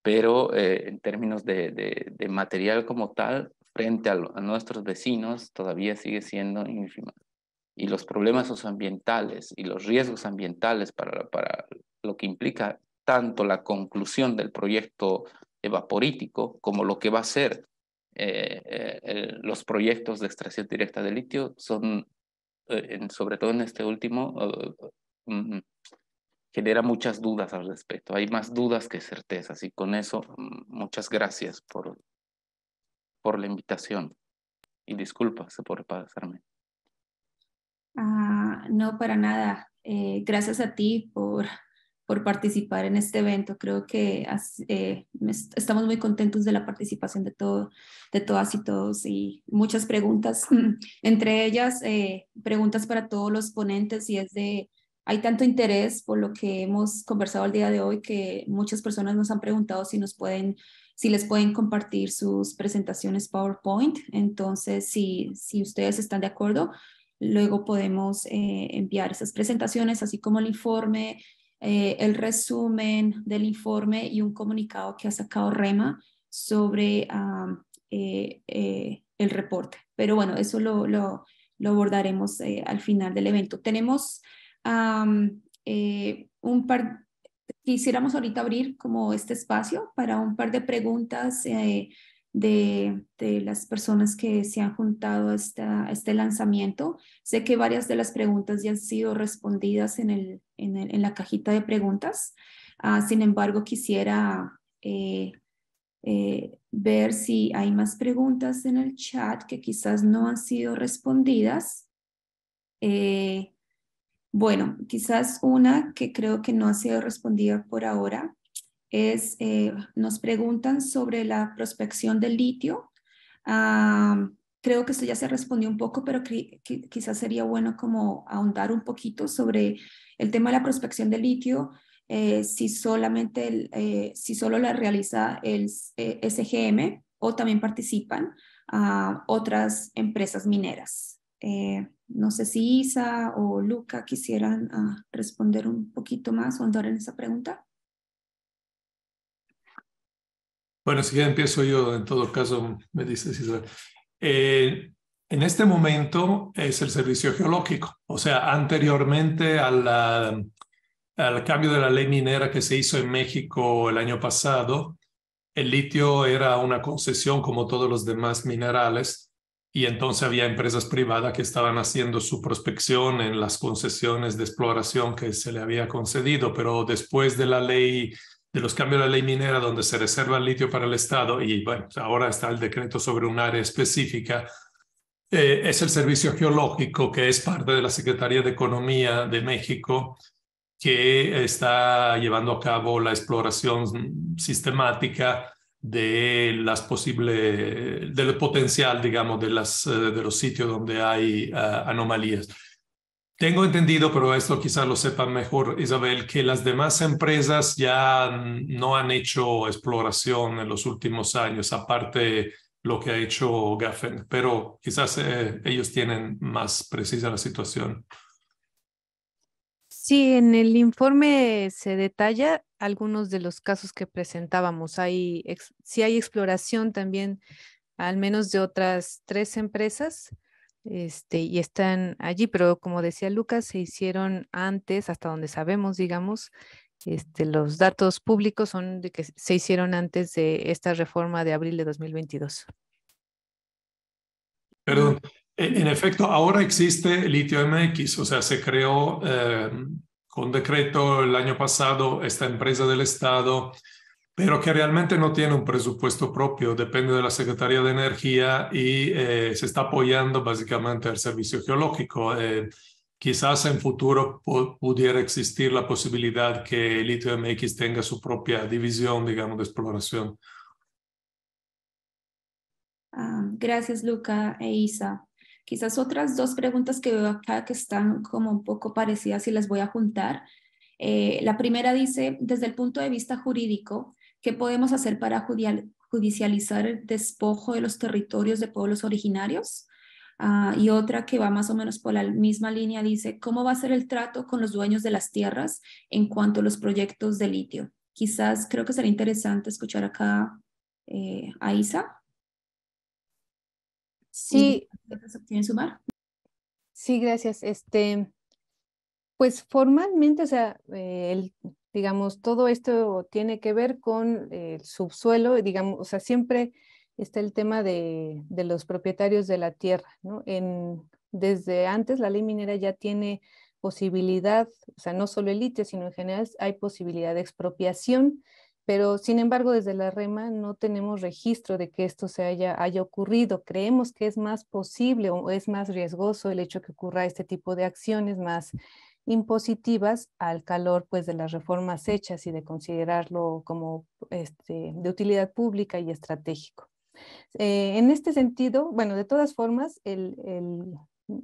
Pero eh, en términos de, material como tal, frente a, nuestros vecinos, todavía sigue siendo ínfima. Y los problemas ambientales y los riesgos ambientales para, para lo que implica tanto la conclusión del proyecto evaporítico como lo que va a ser eh, eh, eh, los proyectos de extracción directa de litio son, eh, sobre todo en este último, mm, genera muchas dudas al respecto. Hay más dudas que certezas y con eso mm, muchas gracias por, por la invitación y disculpas por pasarme. Ah, no, para nada. gracias a ti por por participar en este evento. Creo que eh, estamos muy contentos de la participación de, todo, de todas y todos y muchas preguntas, entre ellas eh, preguntas para todos los ponentes y es de, hay tanto interés por lo que hemos conversado el día de hoy que muchas personas nos han preguntado si nos pueden si les pueden compartir sus presentaciones PowerPoint. Entonces, si, si ustedes están de acuerdo, luego podemos eh, enviar esas presentaciones, así como el informe eh, el resumen del informe y un comunicado que ha sacado REMA sobre ah, eh, eh, el reporte. Pero bueno, eso lo, lo, abordaremos al final del evento. Tenemos ah, un par, quisiéramos ahorita abrir como este espacio para un par de preguntas de, las personas que se han juntado a, esta, este lanzamiento. Sé que varias de las preguntas ya han sido respondidas en, el, en, la cajita de preguntas. Ah, sin embargo, quisiera eh, eh, ver si hay más preguntas en el chat que quizás no han sido respondidas. Eh, bueno, quizás una que creo que no ha sido respondida por ahora es, eh, nos preguntan sobre la prospección del litio. Ah, creo que esto ya se respondió un poco, pero quizás sería bueno como ahondar un poquito sobre el tema de la prospección del litio, eh, si solamente, eh, si solo la realiza el SGM o también participan ah, otras empresas mineras. no sé si Isa o Luca quisieran ah, responder un poquito más o en esa pregunta. Bueno, si ya empiezo yo, en todo caso, me dice Israel. Eh, en este momento es el servicio geológico, o sea, anteriormente a la, al cambio de la ley minera que se hizo en México el año pasado, el litio era una concesión como todos los demás minerales y entonces había empresas privadas que estaban haciendo su prospección en las concesiones de exploración que se le había concedido, pero después de la ley de los cambios de la ley minera donde se reserva el litio para el Estado y bueno, pues, ahora está el decreto sobre un área específica, eh, es el Servicio Geológico, que es parte de la Secretaría de Economía de México, que está llevando a cabo la exploración sistemática de las posibles, del potencial, digamos, de, las, eh, de los sitios donde hay eh, anomalías. Tengo entendido, pero esto quizás lo sepa mejor Isabel, que las demás empresas ya no han hecho exploración en los últimos años, aparte lo que ha hecho Gaffen, pero quizás eh, ellos tienen más precisa la situación. Sí, en el informe se detalla algunos de los casos que presentábamos. Hay, si hay exploración también, al menos de otras tres empresas, este, y están allí, pero como decía Lucas, se hicieron antes, hasta donde sabemos, digamos, este, los datos públicos son de que se hicieron antes de esta reforma de abril de 2022. Perdón, en, efecto, ahora existe litio MX, o sea, se creó eh, con decreto el año pasado esta empresa del Estado pero que realmente no tiene un presupuesto propio, depende de la Secretaría de Energía y eh, se está apoyando básicamente al Servicio Geológico. Eh, quizás en futuro pudiera existir la posibilidad que el ITMX tenga su propia división, digamos, de exploración. Ah, gracias, Luca e Isa. Quizás otras dos preguntas que veo acá que están como un poco parecidas y las voy a juntar. Eh, la primera dice, desde el punto de vista jurídico, ¿Qué podemos hacer para judicializar el despojo de los territorios de pueblos originarios? Ah, y otra que va más o menos por la misma línea dice, ¿cómo va a ser el trato con los dueños de las tierras en cuanto a los proyectos de litio? Quizás creo que sería interesante escuchar acá eh, a Isa. Sí. ¿Quieren sumar? Sí, gracias. Este, pues formalmente, o sea, eh, el, digamos, todo esto tiene que ver con el subsuelo, digamos, o sea, siempre está el tema de, los propietarios de la tierra, ¿no? En, desde antes la ley minera ya tiene posibilidad, o sea, no solo el sino en general hay posibilidad de expropiación, pero sin embargo desde la REMA no tenemos registro de que esto se haya, haya ocurrido. Creemos que es más posible o es más riesgoso el hecho que ocurra este tipo de acciones más impositivas al calor pues de las reformas hechas y de considerarlo como este, de utilidad pública y estratégico. Eh, en este sentido, bueno, de todas formas, el,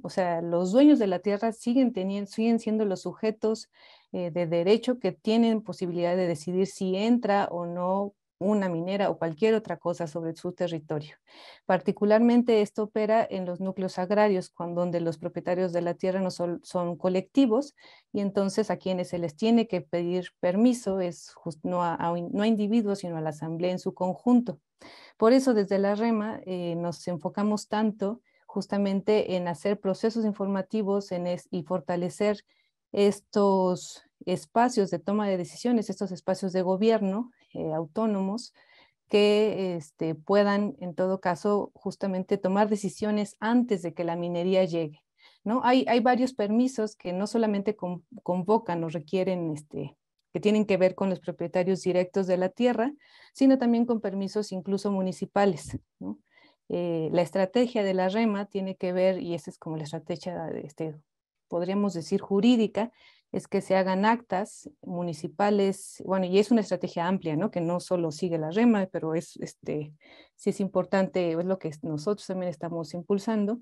o sea, los dueños de la tierra siguen, teniendo, siguen siendo los sujetos eh, de derecho que tienen posibilidad de decidir si entra o no una minera o cualquier otra cosa sobre su territorio. Particularmente esto opera en los núcleos agrarios, cuando, donde los propietarios de la tierra no son, colectivos y entonces a quienes se les tiene que pedir permiso es no, a, no a individuos, sino a la asamblea en su conjunto. Por eso desde la REMA eh, nos enfocamos tanto justamente en hacer procesos informativos en y fortalecer estos espacios de toma de decisiones, estos espacios de gobierno eh, autónomos que este, puedan, en todo caso, justamente tomar decisiones antes de que la minería llegue. ¿no? Hay, hay varios permisos que no solamente convocan o requieren, este, que tienen que ver con los propietarios directos de la tierra, sino también con permisos incluso municipales. Eh, la estrategia de la REMA tiene que ver, y esa es como la estrategia, este, podríamos decir, jurídica, es que se hagan actas municipales, bueno, y es una estrategia amplia, ¿no? Que no solo sigue la REMA, pero es, este, sí es importante, es lo que nosotros también estamos impulsando,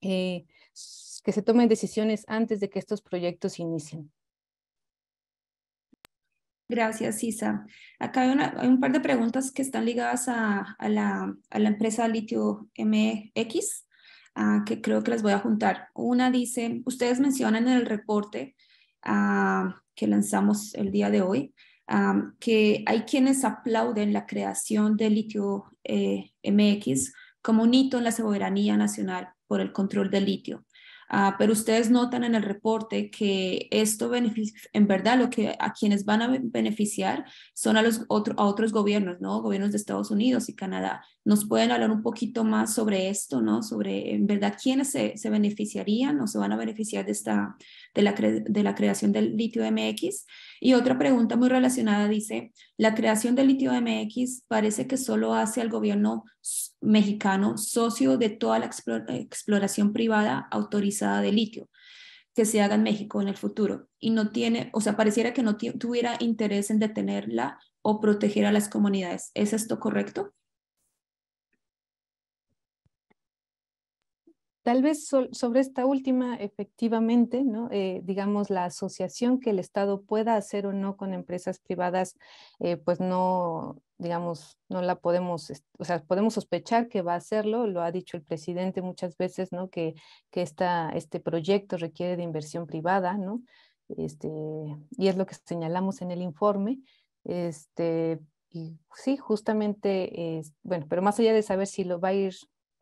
eh, que se tomen decisiones antes de que estos proyectos inicien. Gracias, Isa. Acá hay, un par de preguntas que están ligadas a, a, la, a la, empresa Litio MX, ah, que creo que las voy a juntar. Una dice, ustedes mencionan en el reporte Ah, que lanzamos el día de hoy, ah, que hay quienes aplauden la creación de litio eh, MX como un hito en la soberanía nacional por el control del litio. Ah, pero ustedes notan en el reporte que esto en verdad lo que a quienes van a beneficiar son a los a otros gobiernos, ¿no? Gobiernos de Estados Unidos y Canadá. ¿Nos pueden hablar un poquito más sobre esto, ¿no? Sobre en verdad quiénes se, se beneficiarían o se van a beneficiar de esta, de la, creación del litio MX. Y otra pregunta muy relacionada dice, la creación del litio MX parece que solo hace al gobierno mexicano socio de toda la exploración privada autorizada de litio que se haga en México en el futuro. Y no tiene, o sea, pareciera que no tuviera interés en detenerla o proteger a las comunidades. ¿Es esto correcto? Tal vez sobre esta última, efectivamente, ¿no? Eh, digamos, la asociación que el Estado pueda hacer o no con empresas privadas, eh, pues no, digamos, no la podemos, o sea, podemos sospechar que va a hacerlo, lo ha dicho el presidente muchas veces, ¿no? Que, que este proyecto requiere de inversión privada, ¿no? Este, y es lo que señalamos en el informe. Este, y sí, justamente, bueno, pero más allá de saber si lo va a ir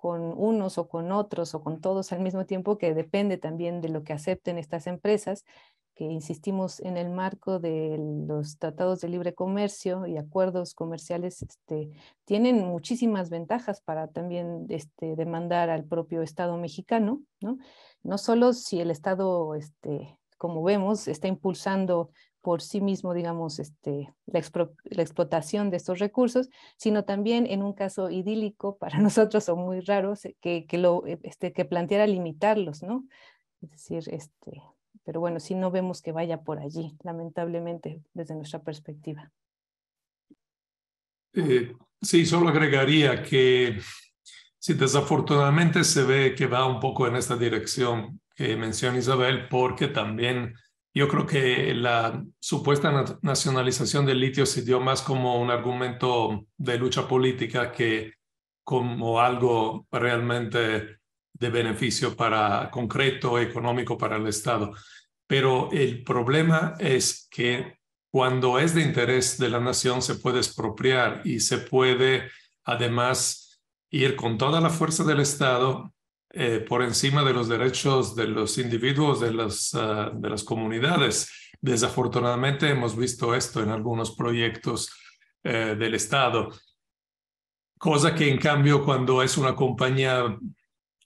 con unos o con otros o con todos al mismo tiempo, que depende también de lo que acepten estas empresas, que insistimos en el marco de los tratados de libre comercio y acuerdos comerciales, este, tienen muchísimas ventajas para también este, demandar al propio Estado mexicano, ¿no? No solo si el Estado, este, como vemos, está impulsando por sí mismo, digamos, este, la, explotación de estos recursos, sino también en un caso idílico para nosotros son muy raros, que, que, lo, e, este, que planteara limitarlos, ¿no? Es decir, este, pero bueno, si no vemos que vaya por allí, lamentablemente, desde nuestra perspectiva. Eh, sí, solo agregaría que sí, desafortunadamente se ve que va un poco en esta dirección que menciona Isabel, porque también yo creo que la supuesta nacionalización del litio se dio más como un argumento de lucha política que como algo realmente de beneficio para concreto económico para el Estado. Pero el problema es que cuando es de interés de la nación se puede expropiar y se puede además ir con toda la fuerza del Estado eh, por encima de los derechos de los individuos, de las, ah, de las comunidades. Desafortunadamente hemos visto esto en algunos proyectos eh, del Estado, cosa que en cambio cuando es una compañía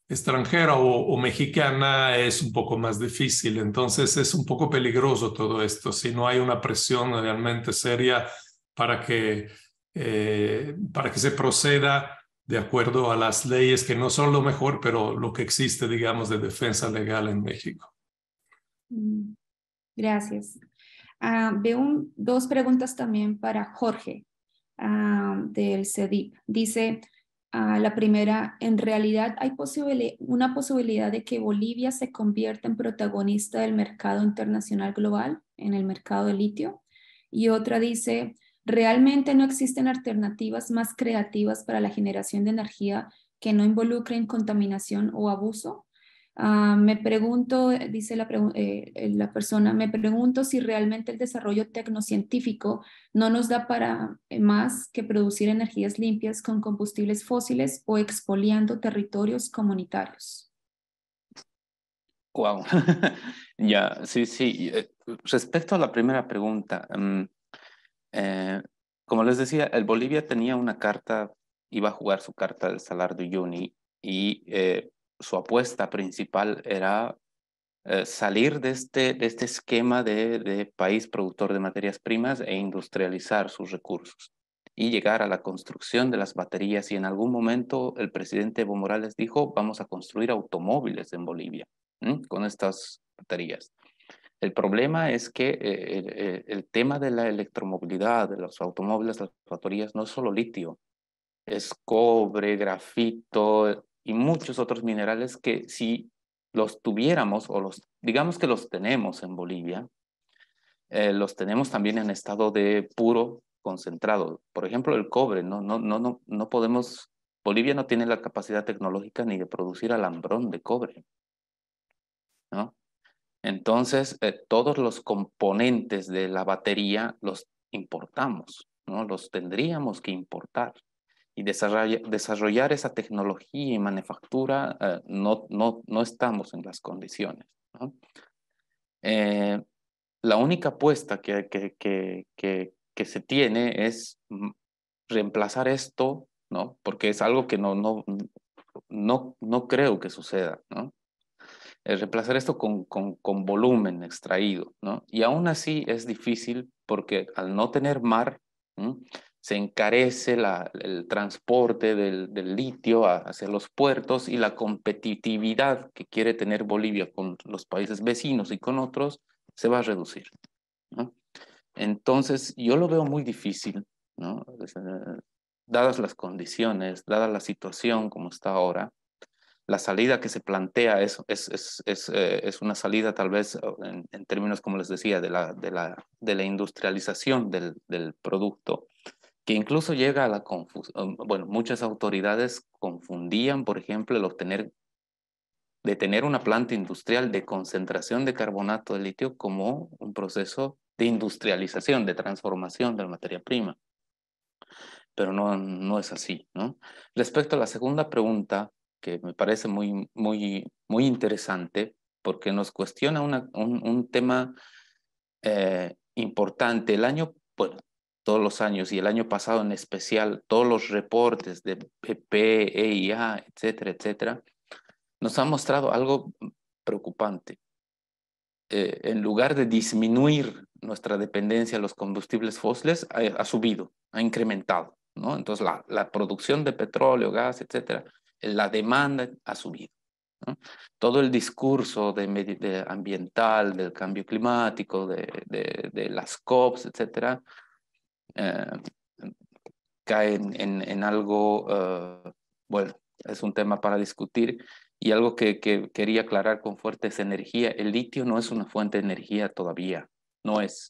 extranjera o, mexicana es un poco más difícil. Entonces es un poco peligroso todo esto si no hay una presión realmente seria para que, eh, para que se proceda de acuerdo a las leyes que no son lo mejor, pero lo que existe, digamos, de defensa legal en México. Mm, gracias. Ah, veo dos preguntas también para Jorge ah, del CEDIP. Dice, ah, la primera, ¿en realidad hay posible una posibilidad de que Bolivia se convierta en protagonista del mercado internacional global, en el mercado de litio? Y otra dice, Realmente no existen alternativas más creativas para la generación de energía que no involucren contaminación o abuso. Ah, me pregunto, dice eh, eh, la, persona, me pregunto si realmente el desarrollo tecnocientífico no nos da para eh, más que producir energías limpias con combustibles fósiles o expoliando territorios comunitarios. Wow. ya, sí, sí. Respecto a la primera pregunta, mm, eh, como les decía, el Bolivia tenía una carta, iba a jugar su carta del Salar de Uyuni y eh, su apuesta principal era eh, salir de este, de este esquema de, país productor de materias primas e industrializar sus recursos y llegar a la construcción de las baterías. Y en algún momento el presidente Evo Morales dijo, vamos a construir automóviles en Bolivia con estas baterías. El problema es que eh, eh, el, tema de la electromovilidad, de los automóviles, las baterías, no es solo litio, es cobre, grafito y muchos otros minerales que si los tuviéramos o los, digamos que los tenemos en Bolivia, eh, los tenemos también en estado de puro concentrado. Por ejemplo, el cobre, no, no, no, no, no podemos, Bolivia no tiene la capacidad tecnológica ni de producir alambrón de cobre. ¿no? Entonces, eh, todos los componentes de la batería los importamos, ¿no? los tendríamos que importar. Y desarrollar esa tecnología y manufactura eh, no, estamos en las condiciones. Eh, la única apuesta que, que, que, que, que se tiene es mm, reemplazar esto, ¿no? porque es algo que no, no, no, no creo que suceda. ¿no? Eh, reemplazar esto con, con, con, volumen extraído, ¿no? Y aún así es difícil porque al no tener mar, se encarece la, el transporte del, del litio hacia los puertos y la competitividad que quiere tener Bolivia con los países vecinos y con otros se va a reducir. ¿no? Entonces, yo lo veo muy difícil, ¿no? Dadas las condiciones, dada la situación como está ahora, la salida que se plantea es, es, es, es, eh, es una salida tal vez en, términos, como les decía, de la, de la, de la industrialización del, del producto, que incluso llega a la confusión. Um, bueno, muchas autoridades confundían, por ejemplo, el obtener de tener una planta industrial de concentración de carbonato de litio como un proceso de industrialización, de transformación de la materia prima. Pero no, no es así. ¿no? Respecto a la segunda pregunta, que me parece muy, muy, muy interesante porque nos cuestiona una, un, un, tema eh, importante. El año, bueno, todos los años y el año pasado en especial, todos los reportes de PP, e etcétera, etcétera, nos han mostrado algo preocupante. Eh, en lugar de disminuir nuestra dependencia a los combustibles fósiles, ha, ha subido, ha incrementado. ¿no? Entonces, la, la producción de petróleo, gas, etcétera, la demanda ha subido. Todo el discurso de, ambiental, del cambio climático, de, de, las COPs, etcétera, eh, cae en, algo, eh, bueno, es un tema para discutir. Y algo que, que quería aclarar con fuerte es energía. El litio no es una fuente de energía todavía, no es.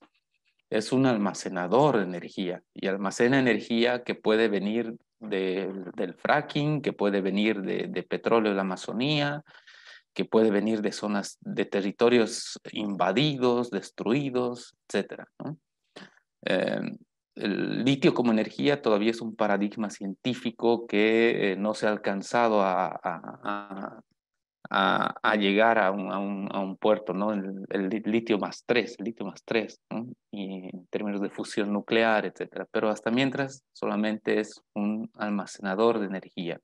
Es un almacenador de energía y almacena energía que puede venir del fracking, que puede venir de, petróleo de la Amazonía, que puede venir de zonas, de territorios invadidos, destruidos, etc. Em, el litio como energía todavía es un paradigma científico que eh, no se ha alcanzado a, a, llegar a un, a un, puerto, ¿no? El, litio más tres, litio más tres, y en términos de fusión nuclear, etcétera. Pero hasta mientras solamente es un almacenador de energía.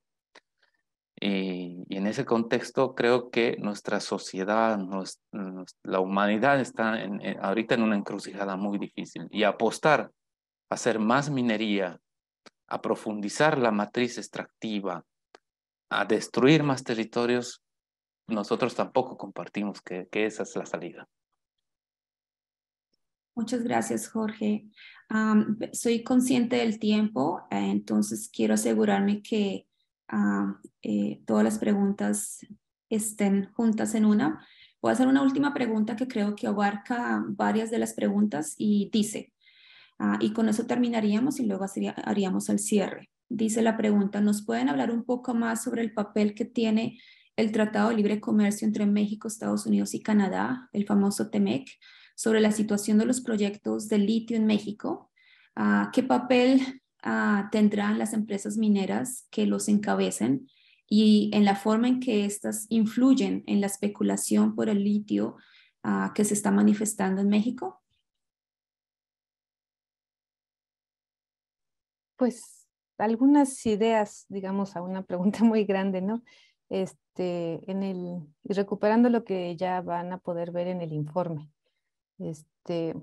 Eh, y, en ese contexto creo que nuestra sociedad, la humanidad está ahorita en una encrucijada muy difícil. Y apostar a hacer más minería, a profundizar la matriz extractiva, a destruir más territorios, nosotros tampoco compartimos que, esa es la salida. Muchas gracias, Jorge. soy consciente del tiempo, eh, entonces quiero asegurarme que eh, todas las preguntas estén juntas en una. Voy a hacer una última pregunta que creo que abarca varias de las preguntas y dice, ah, y con eso terminaríamos y luego haríamos el cierre. Dice la pregunta, ¿nos pueden hablar un poco más sobre el papel que tiene el Tratado de Libre Comercio entre México, Estados Unidos y Canadá, el famoso TEMEC, sobre la situación de los proyectos de litio en México. Ah, ¿Qué papel ah, tendrán las empresas mineras que los encabecen y en la forma en que éstas influyen en la especulación por el litio ah, que se está manifestando en México? Pues algunas ideas, digamos, a una pregunta muy grande, ¿no? este, en el, y recuperando lo que ya van a poder ver en el informe. Este,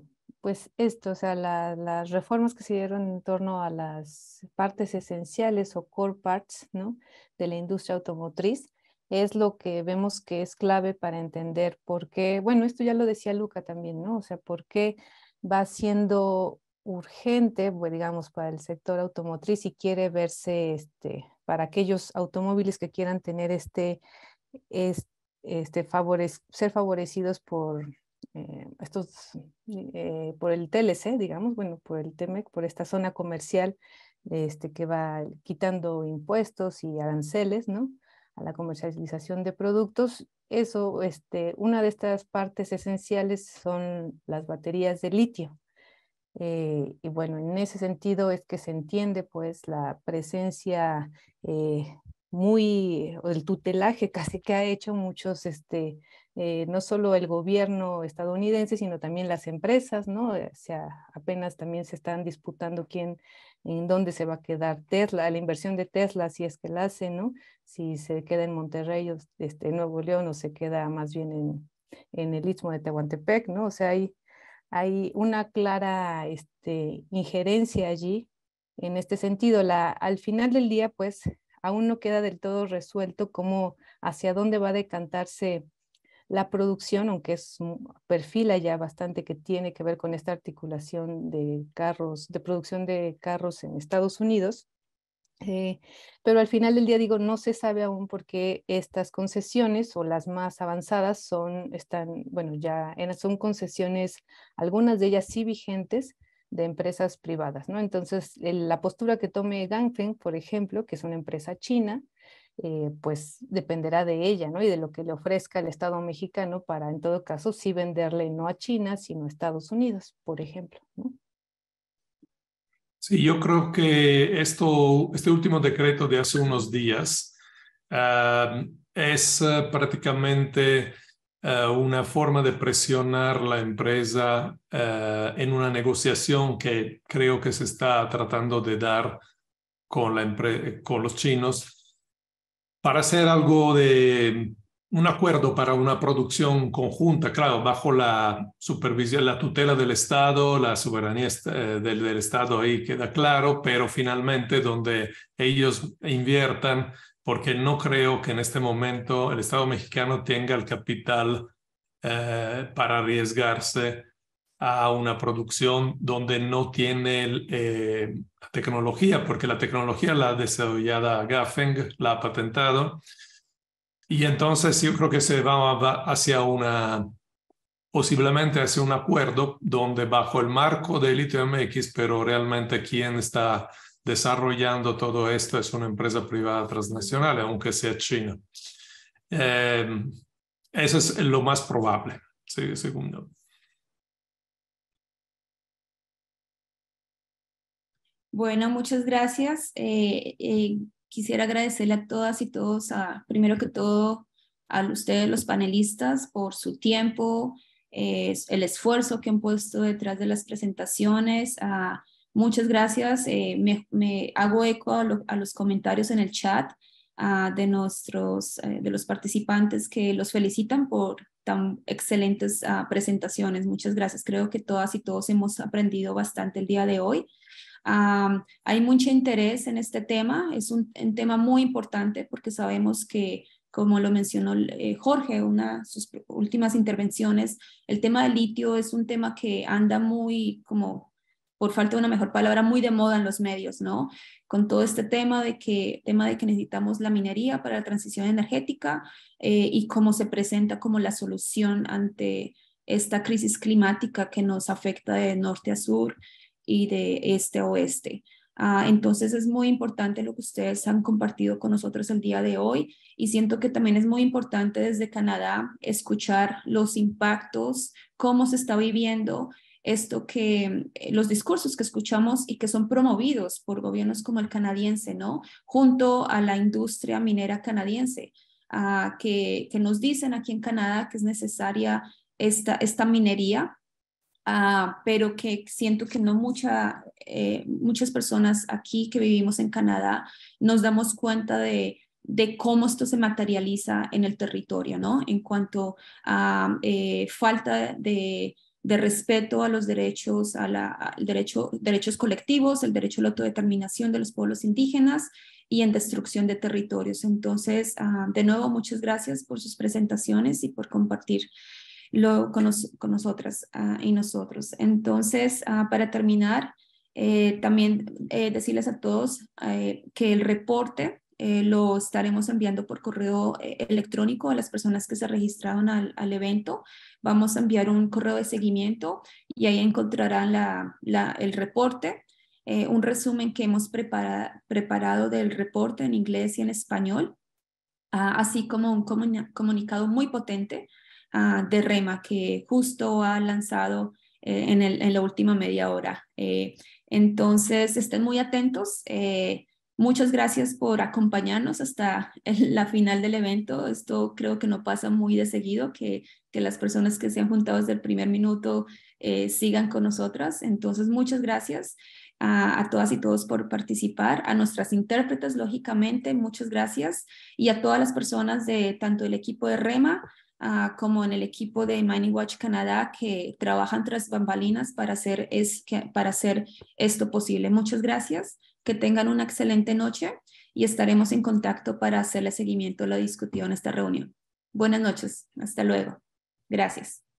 pues esto, o sea, las reformas que se dieron en torno a las partes esenciales o core parts ¿no? de la industria automotriz es lo que vemos que es clave para entender por qué, bueno, esto ya lo decía Luca también, ¿no? O sea, por qué va siendo urgente, pues, digamos, para el sector automotriz y quiere verse, este, para aquellos automóviles que quieran tener este, este ser favorecidos por eh, estos, eh, por el TLC, digamos, bueno, por el TEMEC, por esta zona comercial este, que va quitando impuestos y aranceles, ¿no? A la comercialización de productos. Eso, este, una de estas partes esenciales son las baterías de litio eh, y bueno, en ese sentido es que se entiende pues la presencia eh, muy, o el tutelaje casi que ha hecho muchos, este, eh, no solo el gobierno estadounidense, sino también las empresas, ¿no? O sea, apenas también se están disputando quién, en dónde se va a quedar Tesla, la inversión de Tesla, si es que la hace, ¿no? Si se queda en Monterrey o este, Nuevo León o se queda más bien en, en el Istmo de Tehuantepec, ¿no? O sea, hay hay una clara este, injerencia allí en este sentido. La, al final del día, pues, aún no queda del todo resuelto cómo, hacia dónde va a decantarse la producción, aunque es perfil ya bastante que tiene que ver con esta articulación de carros, de producción de carros en Estados Unidos. Eh, pero al final del día digo, no se sabe aún por qué estas concesiones o las más avanzadas son, están, bueno, ya son concesiones, algunas de ellas sí vigentes de empresas privadas, ¿no? Entonces, la postura que tome Gangfeng, por ejemplo, que es una empresa china, eh, pues dependerá de ella, ¿no? Y de lo que le ofrezca el Estado mexicano para, en todo caso, sí venderle no a China, sino a Estados Unidos, por ejemplo, ¿no? Sí, yo creo que esto, este último decreto de hace unos días ah, es ah, prácticamente ah, una forma de presionar la empresa en una negociación que creo que se está tratando de dar con, la con los chinos para hacer algo de un acuerdo para una producción conjunta, claro, bajo la supervisión, la tutela del Estado, la soberanía eh, del, del, Estado ahí queda claro, pero finalmente donde ellos inviertan, porque no creo que en este momento el Estado mexicano tenga el capital eh, para arriesgarse a una producción donde no tiene eh, tecnología, porque la tecnología la ha desarrollado Gaffeng, la ha patentado y entonces yo creo que se va hacia una, posiblemente hacia un acuerdo donde bajo el marco del ITMX, pero realmente quién está desarrollando todo esto es una empresa privada transnacional, aunque sea China. Eh, eso es lo más probable, sí, segundo Bueno, muchas gracias. Eh, eh quisiera agradecerle a todas y todos, primero que todo a ustedes los panelistas por su tiempo, eh, el esfuerzo que han puesto detrás de las presentaciones. Ah, muchas gracias. Eh, me, hago eco a, los comentarios en el chat ah, de, nuestros, eh, de los participantes que los felicitan por tan excelentes ah, presentaciones. Muchas gracias. Creo que todas y todos hemos aprendido bastante el día de hoy hay mucho interés en este tema, es un, tema muy importante porque sabemos que, como lo mencionó eh, Jorge, una de sus últimas intervenciones, el tema del litio es un tema que anda muy como por falta de una mejor palabra, muy de moda en los medios, ¿no? Con todo este tema de que, tema de que necesitamos la minería para la transición energética eh, y cómo se presenta como la solución ante esta crisis climática que nos afecta de norte a sur y de este oeste. Ah, entonces es muy importante lo que ustedes han compartido con nosotros el día de hoy y siento que también es muy importante desde Canadá escuchar los impactos, cómo se está viviendo esto que eh, los discursos que escuchamos y que son promovidos por gobiernos como el canadiense, ¿no? Junto a la industria minera canadiense, ah, que, nos dicen aquí en Canadá que es necesaria esta, esta minería Ah, pero que siento que no mucha, eh, muchas personas aquí que vivimos en Canadá nos damos cuenta de, cómo esto se materializa en el territorio, ¿no? En cuanto a eh, falta de, respeto a los derechos, a la, derecho, derechos colectivos, el derecho a la autodeterminación de los pueblos indígenas y en destrucción de territorios. Entonces, ah, de nuevo, muchas gracias por sus presentaciones y por compartir lo, con, con nosotras ah, y nosotros. Entonces, ah, para terminar, eh, también eh, decirles a todos eh, que el reporte lo estaremos enviando por correo electrónico a las personas que se registraron al, evento. Vamos a enviar un correo de seguimiento y ahí encontrarán el reporte. un resumen que hemos preparado del reporte en inglés y en español, ah, así como un comunicado muy potente Ah, de Rema que justo ha lanzado eh, en, la última media hora. Eh, entonces, estén muy atentos. Eh, muchas gracias por acompañarnos hasta la final del evento. Esto creo que no pasa muy de seguido, que, las personas que se han juntado desde el primer minuto sigan con nosotras. Entonces, muchas gracias a, ah, a, todas y todos por participar, a nuestras intérpretes, lógicamente, muchas gracias, y a todas las personas de tanto el equipo de REMA Ah, como en el equipo de Mining Watch Canadá, que trabajan tras bambalinas para hacer, para hacer esto posible. Muchas gracias, que tengan una excelente noche y estaremos en contacto para hacerle seguimiento a la discusión en esta reunión. Buenas noches, hasta luego. Gracias.